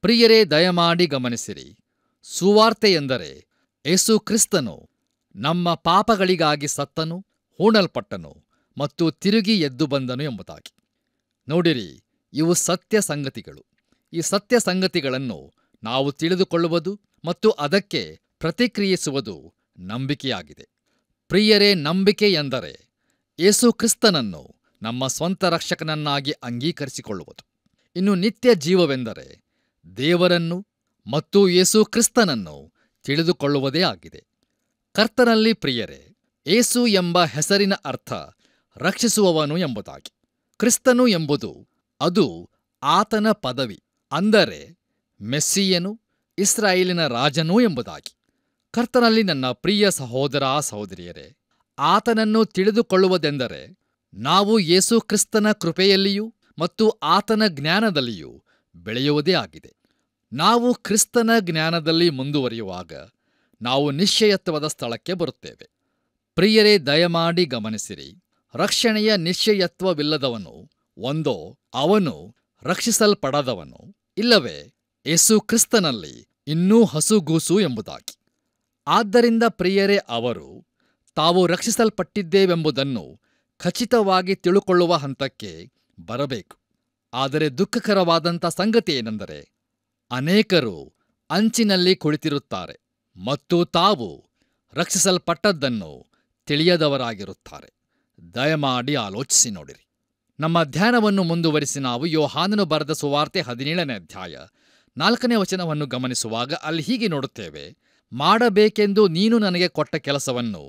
ಪ್ರಿಯರೇ ದಯಮಾಡಿ ಗಮನಿಸಿರಿ ಸುವಾರ್ತೆ ಎಂದರೆ ಯೇಸು ಕ್ರಿಸ್ತನು ನಮ್ಮ ಪಾಪಗಳಿಗಾಗಿ ಸತ್ತನು ಹೂಣಲ್ಪಟ್ಟನು ಮತ್ತು ತಿರುಗಿ ಎದ್ದು ಬಂದನು ಎಂಬುದಾಗಿ ನೋಡಿರಿ ಇವು ಸತ್ಯ ಸಂಗತಿಗಳು ಈ ಸತ್ಯ ಸಂಗತಿಗಳನ್ನು ನಾವು ತಿಳಿದುಕೊಳ್ಳುವುದು ಮತ್ತು ಅದಕ್ಕೆ ಪ್ರತಿಕ್ರಿಯಿಸುವುದು ನಂಬಿಕೆಯಾಗಿದೆ ಪ್ರಿಯರೇ ನಂಬಿಕೆ ಎಂದರೆ ಯೇಸು ಕ್ರಿಸ್ತನನ್ನು ನಮ್ಮ ಸ್ವಂತ ರಕ್ಷಕನನ್ನಾಗಿ ಅಂಗೀಕರಿಸಿಕೊಳ್ಳುವುದು ಇನ್ನು ನಿತ್ಯ ಜೀವವೆಂದರೆ ದೇವರನ್ನು ಮತ್ತು ಯೇಸು ಕ್ರಿಸ್ತನನ್ನು ತಿಳಿದುಕೊಳ್ಳುವುದೇ ಆಗಿದೆ ಕರ್ತನಲ್ಲಿ ಪ್ರಿಯರೇ ಏಸು ಎಂಬ ಹೆಸರಿನ ಅರ್ಥ ರಕ್ಷಿಸುವವನು ಎಂಬುದಾಗಿ ಕ್ರಿಸ್ತನು ಎಂಬುದು ಅದು ಆತನ ಪದವಿ ಅಂದರೆ ಮೆಸ್ಸಿಯನು ಇಸ್ರಾಯೇಲಿನ ರಾಜನು ಎಂಬುದಾಗಿ ಕರ್ತನಲ್ಲಿ ನನ್ನ ಪ್ರಿಯ ಸಹೋದರ ಸಹೋದರಿಯರೇ ಆತನನ್ನು ತಿಳಿದುಕೊಳ್ಳುವುದೆಂದರೆ ನಾವು ಯೇಸು ಕ್ರಿಸ್ತನ ಕೃಪೆಯಲ್ಲಿಯೂ ಮತ್ತು ಆತನ ಜ್ಞಾನದಲ್ಲಿಯೂ ಬೆಳೆಯುವುದೇ ಆಗಿದೆ ನಾವು ಕ್ರಿಸ್ತನ ಜ್ಞಾನದಲ್ಲಿ ಮುಂದುವರಿಯುವಾಗ ನಾವು ನಿಶ್ಚಯತ್ವದ ಸ್ಥಳಕ್ಕೆ ಬರುತ್ತೇವೆ ಪ್ರಿಯರೇ ದಯಮಾಡಿ ಗಮನಿಸಿರಿ ರಕ್ಷಣೆಯ ನಿಶ್ಚಯತ್ವವಿಲ್ಲದವನು ಒಂದೋ ಅವನು ರಕ್ಷಿಸಲ್ಪಡದವನು ಇಲ್ಲವೇ ಯೇಸು ಕ್ರಿಸ್ತನಲ್ಲಿ ಇನ್ನೂ ಹಸುಗೂಸು ಎಂಬುದಾಗಿ ಆದ್ದರಿಂದ ಪ್ರಿಯರೇ ಅವರು ತಾವು ರಕ್ಷಿಸಲ್ಪಟ್ಟಿದ್ದೇವೆಂಬುದನ್ನು ಖಚಿತವಾಗಿ ತಿಳುಕೊಳ್ಳುವ ಹಂತಕ್ಕೆ ಬರಬೇಕು ಆದರೆ ದುಃಖಕರವಾದಂಥ ಸಂಗತಿ ಏನೆಂದರೆ ಅನೇಕರು ಅಂಚಿನಲ್ಲಿ ಕುಳಿತಿರುತ್ತಾರೆ ಮತ್ತು ತಾವು ರಕ್ಷಿಸಲ್ಪಟ್ಟದ್ದನ್ನು ತಿಳಿಯದವರಾಗಿರುತ್ತಾರೆ ದಯಮಾಡಿ ಆಲೋಚಿಸಿ ನೋಡಿರಿ ನಮ್ಮ ಧ್ಯಾನವನ್ನು ಮುಂದುವರಿಸಿ ನಾವು ಯೋಹಾನನು ಬರೆದ ಸುವಾರ್ತೆ ಹದಿನೇಳನೇ ಅಧ್ಯಾಯ ನಾಲ್ಕನೇ ವಚನವನ್ನು ಗಮನಿಸುವಾಗ ಅಲ್ಲಿ ಹೀಗೆ ನೋಡುತ್ತೇವೆ ಮಾಡಬೇಕೆಂದು ನೀನು ನನಗೆ ಕೊಟ್ಟ ಕೆಲಸವನ್ನು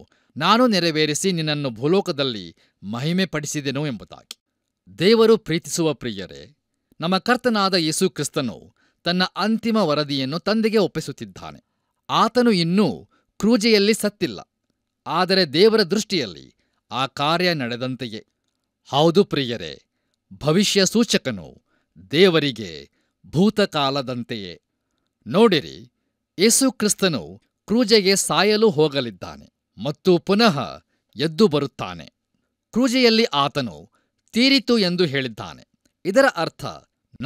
ನಾನು ನೆರವೇರಿಸಿ ನಿನ್ನನ್ನು ಭೂಲೋಕದಲ್ಲಿ ಮಹಿಮೆ ಪಡಿಸಿದೆನು ಎಂಬುದಾಗಿ ದೇವರು ಪ್ರೀತಿಸುವ ಪ್ರಿಯರೇ ನಮ್ಮ ಕರ್ತನಾದ ಯೇಸು ಕ್ರಿಸ್ತನು ತನ್ನ ಅಂತಿಮ ವರದಿಯನ್ನು ತಂದೆಗೆ ಒಪ್ಪಿಸುತ್ತಿದ್ದಾನೆ ಆತನು ಇನ್ನೂ ಕ್ರೂಜೆಯಲ್ಲಿ ಸತ್ತಿಲ್ಲ ಆದರೆ ದೇವರ ದೃಷ್ಟಿಯಲ್ಲಿ ಆ ಕಾರ್ಯ ನಡೆದಂತೆಯೇ ಹೌದು ಪ್ರಿಯರೇ ಭವಿಷ್ಯ ಸೂಚಕನು ದೇವರಿಗೆ ಭೂತಕಾಲದಂತೆಯೇ ನೋಡಿರಿ ಯೇಸು ಕ್ರಿಸ್ತನು ಕ್ರೂಜೆಗೆ ಸಾಯಲು ಹೋಗಲಿದ್ದಾನೆ ಮತ್ತು ಪುನಃ ಎದ್ದು ಬರುತ್ತಾನೆ ಕ್ರೂಜೆಯಲ್ಲಿ ಆತನು ತೀರಿತು ಎಂದು ಹೇಳಿದ್ದಾನೆ ಇದರ ಅರ್ಥ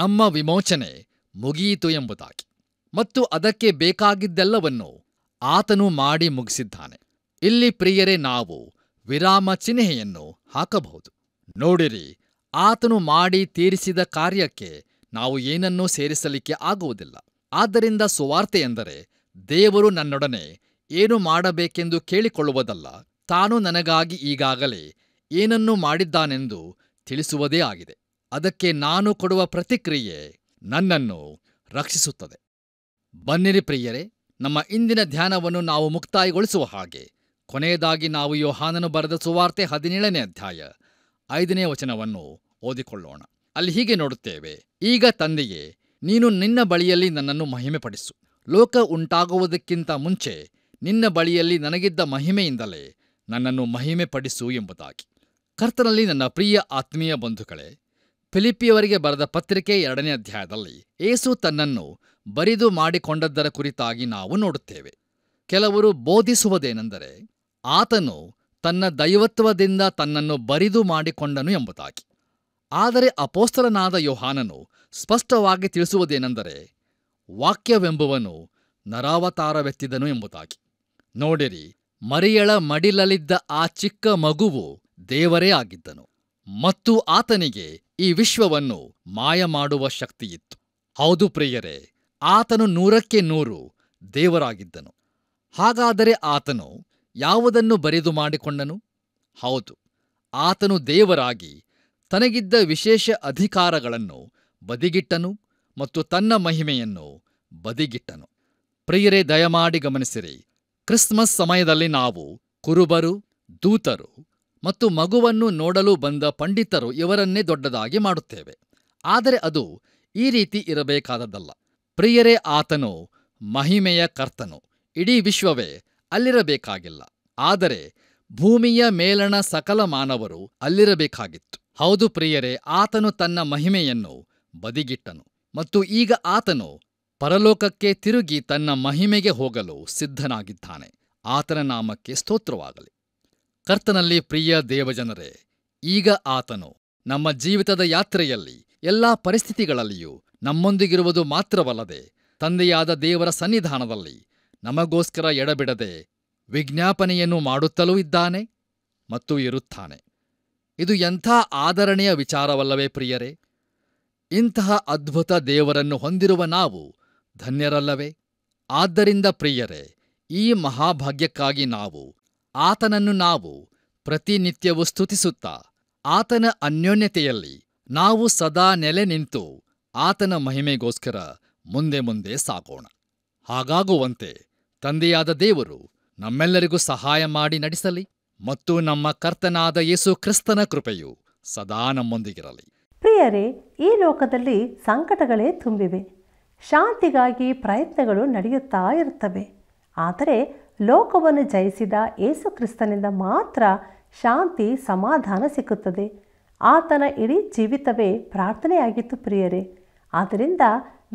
ನಮ್ಮ ವಿಮೋಚನೆ ಮುಗಿಯಿತು ಎಂಬುದಾಗಿ ಮತ್ತು ಅದಕ್ಕೆ ಬೇಕಾಗಿದ್ದೆಲ್ಲವನ್ನು ಆತನು ಮಾಡಿ ಮುಗಿಸಿದ್ದಾನೆ ಇಲ್ಲಿ ಪ್ರಿಯರೇ ನಾವು ವಿರಾಮ ಚಿಹ್ನೆಯನ್ನು ಹಾಕಬಹುದು ನೋಡಿರಿ ಆತನು ಮಾಡಿ ತೀರಿಸಿದ ಕಾರ್ಯಕ್ಕೆ ನಾವು ಏನನ್ನೂ ಸೇರಿಸಲಿಕ್ಕೆ ಆಗುವುದಿಲ್ಲ ಆದ್ದರಿಂದ ಸುವಾರ್ತೆ ಎಂದರೆ ದೇವರು ನನ್ನೊಡನೆ ಏನು ಮಾಡಬೇಕೆಂದು ಕೇಳಿಕೊಳ್ಳುವುದಲ್ಲ ತಾನು ನನಗಾಗಿ ಈಗಾಗಲೇ ಏನನ್ನು ಮಾಡಿದ್ದಾನೆಂದು ತಿಳಿಸುವುದೇ ಆಗಿದೆ ಅದಕ್ಕೆ ನಾನು ಕೊಡುವ ಪ್ರತಿಕ್ರಿಯೆ ನನ್ನನ್ನು ರಕ್ಷಿಸುತ್ತದೆ ಬನ್ನಿರಿ ಪ್ರಿಯರೇ ನಮ್ಮ ಇಂದಿನ ಧ್ಯಾನವನ್ನು ನಾವು ಮುಕ್ತಾಯಗೊಳಿಸುವ ಹಾಗೆ ಕೊನೆಯದಾಗಿ ನಾವು ಯೋಹಾನನು ಬರೆದ ಸುವಾರ್ತೆ ಹದಿನೇಳನೇ ಅಧ್ಯಾಯ ಐದನೇ ವಚನವನ್ನು ಓದಿಕೊಳ್ಳೋಣ ಅಲ್ಲಿ ಹೀಗೆ ನೋಡುತ್ತೇವೆ ಈಗ ತಂದೆಯೇ ನೀನು ನಿನ್ನ ಬಳಿಯಲ್ಲಿ ನನ್ನನ್ನು ಮಹಿಮೆ ಪಡಿಸು ಲೋಕ ಉಂಟಾಗುವುದಕ್ಕಿಂತ ಮುಂಚೆ ನಿನ್ನ ಬಳಿಯಲ್ಲಿ ನನಗಿದ್ದ ಮಹಿಮೆಯಿಂದಲೇ ನನ್ನನ್ನು ಮಹಿಮೆ ಪಡಿಸು ಎಂಬುದಾಗಿ ಕರ್ತನಲ್ಲಿ ನನ್ನ ಪ್ರಿಯ ಆತ್ಮೀಯ ಬಂಧುಗಳೇ ಫಿಲಿಪಿಯವರಿಗೆ ಬರೆದ ಪತ್ರಿಕೆ ಎರಡನೇ ಅಧ್ಯಾಯದಲ್ಲಿ ಏಸು ತನ್ನನ್ನು ಬರಿದು ಮಾಡಿಕೊಂಡದ್ದರ ಕುರಿತಾಗಿ ನಾವು ನೋಡುತ್ತೇವೆ ಕೆಲವರು ಬೋಧಿಸುವುದೇನೆಂದರೆ ಆತನು ತನ್ನ ದೈವತ್ವದಿಂದ ತನ್ನನ್ನು ಬರಿದು ಮಾಡಿಕೊಂಡನು ಎಂಬುದಾಗಿ ಆದರೆ ಅಪೋಸ್ತಲನಾದ ಯೋಹಾನನು ಸ್ಪಷ್ಟವಾಗಿ ತಿಳಿಸುವುದೇನೆಂದರೆ ವಾಕ್ಯವೆಂಬುವನು ನರಾವತಾರವೆತ್ತಿದನು ಎಂಬುದಾಗಿ ನೋಡಿರಿ ಮರಿಯಳ ಮಡಿಲಲಿದ್ದ ಆ ಚಿಕ್ಕ ಮಗುವು ದೇವರೇ ಆಗಿದ್ದನು ಮತ್ತು ಆತನಿಗೆ ಈ ವಿಶ್ವವನ್ನು ಮಾಯ ಮಾಡುವ ಶಕ್ತಿಯಿತ್ತು ಹೌದು ಪ್ರಿಯರೇ ಆತನು ನೂರಕ್ಕೆ ನೂರು ದೇವರಾಗಿದ್ದನು ಹಾಗಾದರೆ ಆತನು ಯಾವುದನ್ನು ಬರೆದು ಮಾಡಿಕೊಂಡನು ಹೌದು ಆತನು ದೇವರಾಗಿ ತನಗಿದ್ದ ವಿಶೇಷ ಅಧಿಕಾರಗಳನ್ನು ಬದಿಗಿಟ್ಟನು ಮತ್ತು ತನ್ನ ಮಹಿಮೆಯನ್ನು ಬದಿಗಿಟ್ಟನು ಪ್ರಿಯರೇ ದಯಮಾಡಿ ಗಮನಿಸಿರಿ ಕ್ರಿಸ್ಮಸ್ ಸಮಯದಲ್ಲಿ ನಾವು ಕುರುಬರು ದೂತರು ಮತ್ತು ಮಗುವನ್ನು ನೋಡಲು ಬಂದ ಪಂಡಿತರು ಇವರನ್ನೇ ದೊಡ್ಡದಾಗಿ ಮಾಡುತ್ತೇವೆ ಆದರೆ ಅದು ಈ ರೀತಿ ಇರಬೇಕಾದದ್ದಲ್ಲ ಪ್ರಿಯರೇ ಆತನು ಮಹಿಮೆಯ ಕರ್ತನು ಇಡೀ ವಿಶ್ವವೇ ಅಲ್ಲಿರಬೇಕಾಗಿಲ್ಲ ಆದರೆ ಭೂಮಿಯ ಮೇಲಣ ಸಕಲ ಮಾನವರು ಅಲ್ಲಿರಬೇಕಾಗಿತ್ತು ಹೌದು ಪ್ರಿಯರೇ ಆತನು ತನ್ನ ಮಹಿಮೆಯನ್ನು ಬದಿಗಿಟ್ಟನು ಮತ್ತು ಈಗ ಆತನು ಪರಲೋಕಕ್ಕೆ ತಿರುಗಿ ತನ್ನ ಮಹಿಮೆಗೆ ಹೋಗಲು ಸಿದ್ಧನಾಗಿದ್ದಾನೆ ಆತನ ನಾಮಕ್ಕೆ ಸ್ತೋತ್ರವಾಗಲಿ ಕರ್ತನಲ್ಲಿ ಪ್ರಿಯ ದೇವಜನರೇ ಈಗ ಆತನು ನಮ್ಮ ಜೀವಿತದ ಯಾತ್ರೆಯಲ್ಲಿ ಎಲ್ಲಾ ಪರಿಸ್ಥಿತಿಗಳಲ್ಲಿಯೂ ನಮ್ಮೊಂದಿಗಿರುವುದು ಮಾತ್ರವಲ್ಲದೆ ತಂದೆಯಾದ ದೇವರ ಸನ್ನಿಧಾನದಲ್ಲಿ ನಮಗೋಸ್ಕರ ಎಡಬಿಡದೆ ವಿಜ್ಞಾಪನೆಯನ್ನು ಮಾಡುತ್ತಲೂ ಇದ್ದಾನೆ ಮತ್ತು ಇರುತ್ತಾನೆ ಇದು ಎಂಥ ಆದರಣೆಯ ವಿಚಾರವಲ್ಲವೇ ಪ್ರಿಯರೇ ಇಂತಹ ಅದ್ಭುತ ದೇವರನ್ನು ಹೊಂದಿರುವ ನಾವು ಧನ್ಯರಲ್ಲವೇ ಆದ್ದರಿಂದ ಪ್ರಿಯರೇ ಈ ಮಹಾಭಾಗ್ಯಕ್ಕಾಗಿ ನಾವು ಆತನನ್ನು ನಾವು ಪ್ರತಿನಿತ್ಯವೂ ಸ್ತುತಿಸುತ್ತಾ ಆತನ ಅನ್ಯೋನ್ಯತೆಯಲ್ಲಿ ನಾವು ಸದಾ ನೆಲೆ ನಿಂತು ಆತನ ಮಹಿಮೆಗೋಸ್ಕರ ಮುಂದೆ ಮುಂದೆ ಸಾಗೋಣ ಹಾಗಾಗುವಂತೆ ತಂದೆಯಾದ ದೇವರು ನಮ್ಮೆಲ್ಲರಿಗೂ ಸಹಾಯ ಮಾಡಿ ನಡೆಸಲಿ ಮತ್ತು ನಮ್ಮ ಕರ್ತನಾದ ಯೇಸು ಕ್ರಿಸ್ತನ ಕೃಪೆಯು ಸದಾ ನಮ್ಮೊಂದಿಗಿರಲಿ ಪ್ರಿಯರೇ ಈ ಲೋಕದಲ್ಲಿ ಸಂಕಟಗಳೇ ತುಂಬಿವೆ ಶಾಂತಿಗಾಗಿ ಪ್ರಯತ್ನಗಳು ನಡೆಯುತ್ತಾ ಇರುತ್ತವೆ ಆದರೆ ಲೋಕವನ್ನು ಜಯಿಸಿದ ಏಸು ಕ್ರಿಸ್ತನಿಂದ ಮಾತ್ರ ಶಾಂತಿ ಸಮಾಧಾನ ಸಿಕ್ಕುತ್ತದೆ ಆತನ ಇಡೀ ಜೀವಿತವೇ ಪ್ರಾರ್ಥನೆಯಾಗಿತ್ತು ಪ್ರಿಯರೇ ಆದ್ದರಿಂದ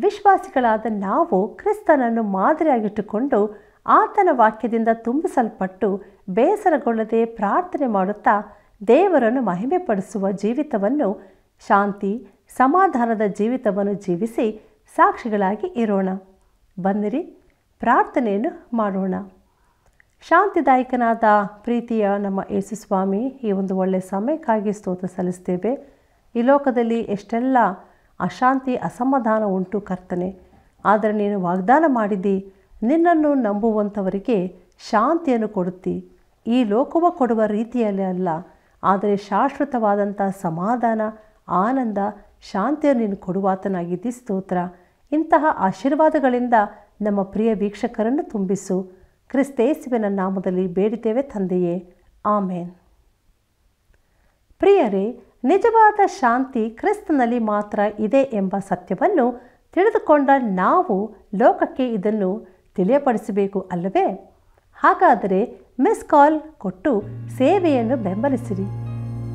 ವಿಶ್ವಾಸಿಗಳಾದ ನಾವು ಕ್ರಿಸ್ತನನ್ನು ಮಾದರಿಯಾಗಿಟ್ಟುಕೊಂಡು ಆತನ ವಾಕ್ಯದಿಂದ ತುಂಬಿಸಲ್ಪಟ್ಟು ಬೇಸರಗೊಳ್ಳದೆ ಪ್ರಾರ್ಥನೆ ಮಾಡುತ್ತಾ ದೇವರನ್ನು ಮಹಿಮೆಪಡಿಸುವ ಜೀವಿತವನ್ನು ಶಾಂತಿ ಸಮಾಧಾನದ ಜೀವಿತವನ್ನು ಜೀವಿಸಿ ಸಾಕ್ಷಿಗಳಾಗಿ ಇರೋಣ ಬನ್ನಿರಿ ಪ್ರಾರ್ಥನೆಯನ್ನು ಮಾಡೋಣ ಶಾಂತಿದಾಯಕನಾದ ಪ್ರೀತಿಯ ನಮ್ಮ ಯೇಸು ಸ್ವಾಮಿ ಈ ಒಂದು ಒಳ್ಳೆಯ ಸಮಯಕ್ಕಾಗಿ ಸ್ತೋತ್ರ ಸಲ್ಲಿಸ್ತೇವೆ ಈ ಲೋಕದಲ್ಲಿ ಎಷ್ಟೆಲ್ಲ ಅಶಾಂತಿ ಅಸಮಾಧಾನ ಉಂಟು ಕರ್ತನೆ ಆದರೆ ನೀನು ವಾಗ್ದಾನ ಮಾಡಿದ್ದಿ ನಿನ್ನನ್ನು ನಂಬುವಂಥವರಿಗೆ ಶಾಂತಿಯನ್ನು ಕೊಡುತ್ತಿ ಈ ಲೋಕವ ಕೊಡುವ ರೀತಿಯಲ್ಲಿ ಅಲ್ಲ ಆದರೆ ಶಾಶ್ವತವಾದಂಥ ಸಮಾಧಾನ ಆನಂದ ಶಾಂತಿಯನ್ನು ನೀನು ಕೊಡುವಾತನಾಗಿದ್ದಿ ಸ್ತೋತ್ರ ಇಂತಹ ಆಶೀರ್ವಾದಗಳಿಂದ ನಮ್ಮ ಪ್ರಿಯ ವೀಕ್ಷಕರನ್ನು ತುಂಬಿಸು ಕ್ರಿಸ್ತೇಸುವಿನ ನಾಮದಲ್ಲಿ ಬೇಡಿದ್ದೇವೆ ತಂದೆಯೇ ಆಮೇನ್ ಪ್ರಿಯರೇ ನಿಜವಾದ ಶಾಂತಿ ಕ್ರಿಸ್ತನಲ್ಲಿ ಮಾತ್ರ ಇದೆ ಎಂಬ ಸತ್ಯವನ್ನು ತಿಳಿದುಕೊಂಡ ನಾವು ಲೋಕಕ್ಕೆ ಇದನ್ನು ತಿಳಿಯಪಡಿಸಬೇಕು ಅಲ್ಲವೇ ಹಾಗಾದರೆ ಮಿಸ್ ಕಾಲ್ ಕೊಟ್ಟು ಸೇವೆಯನ್ನು ಬೆಂಬಲಿಸಿರಿ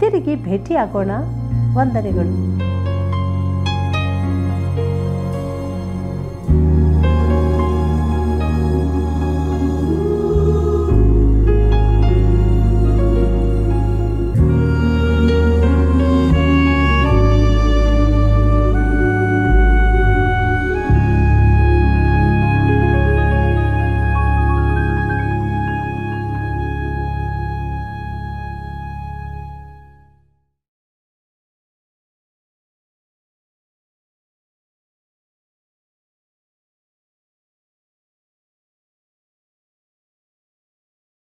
ತಿರುಗಿ ಭೇಟಿಯಾಗೋಣ ವಂದನೆಗಳು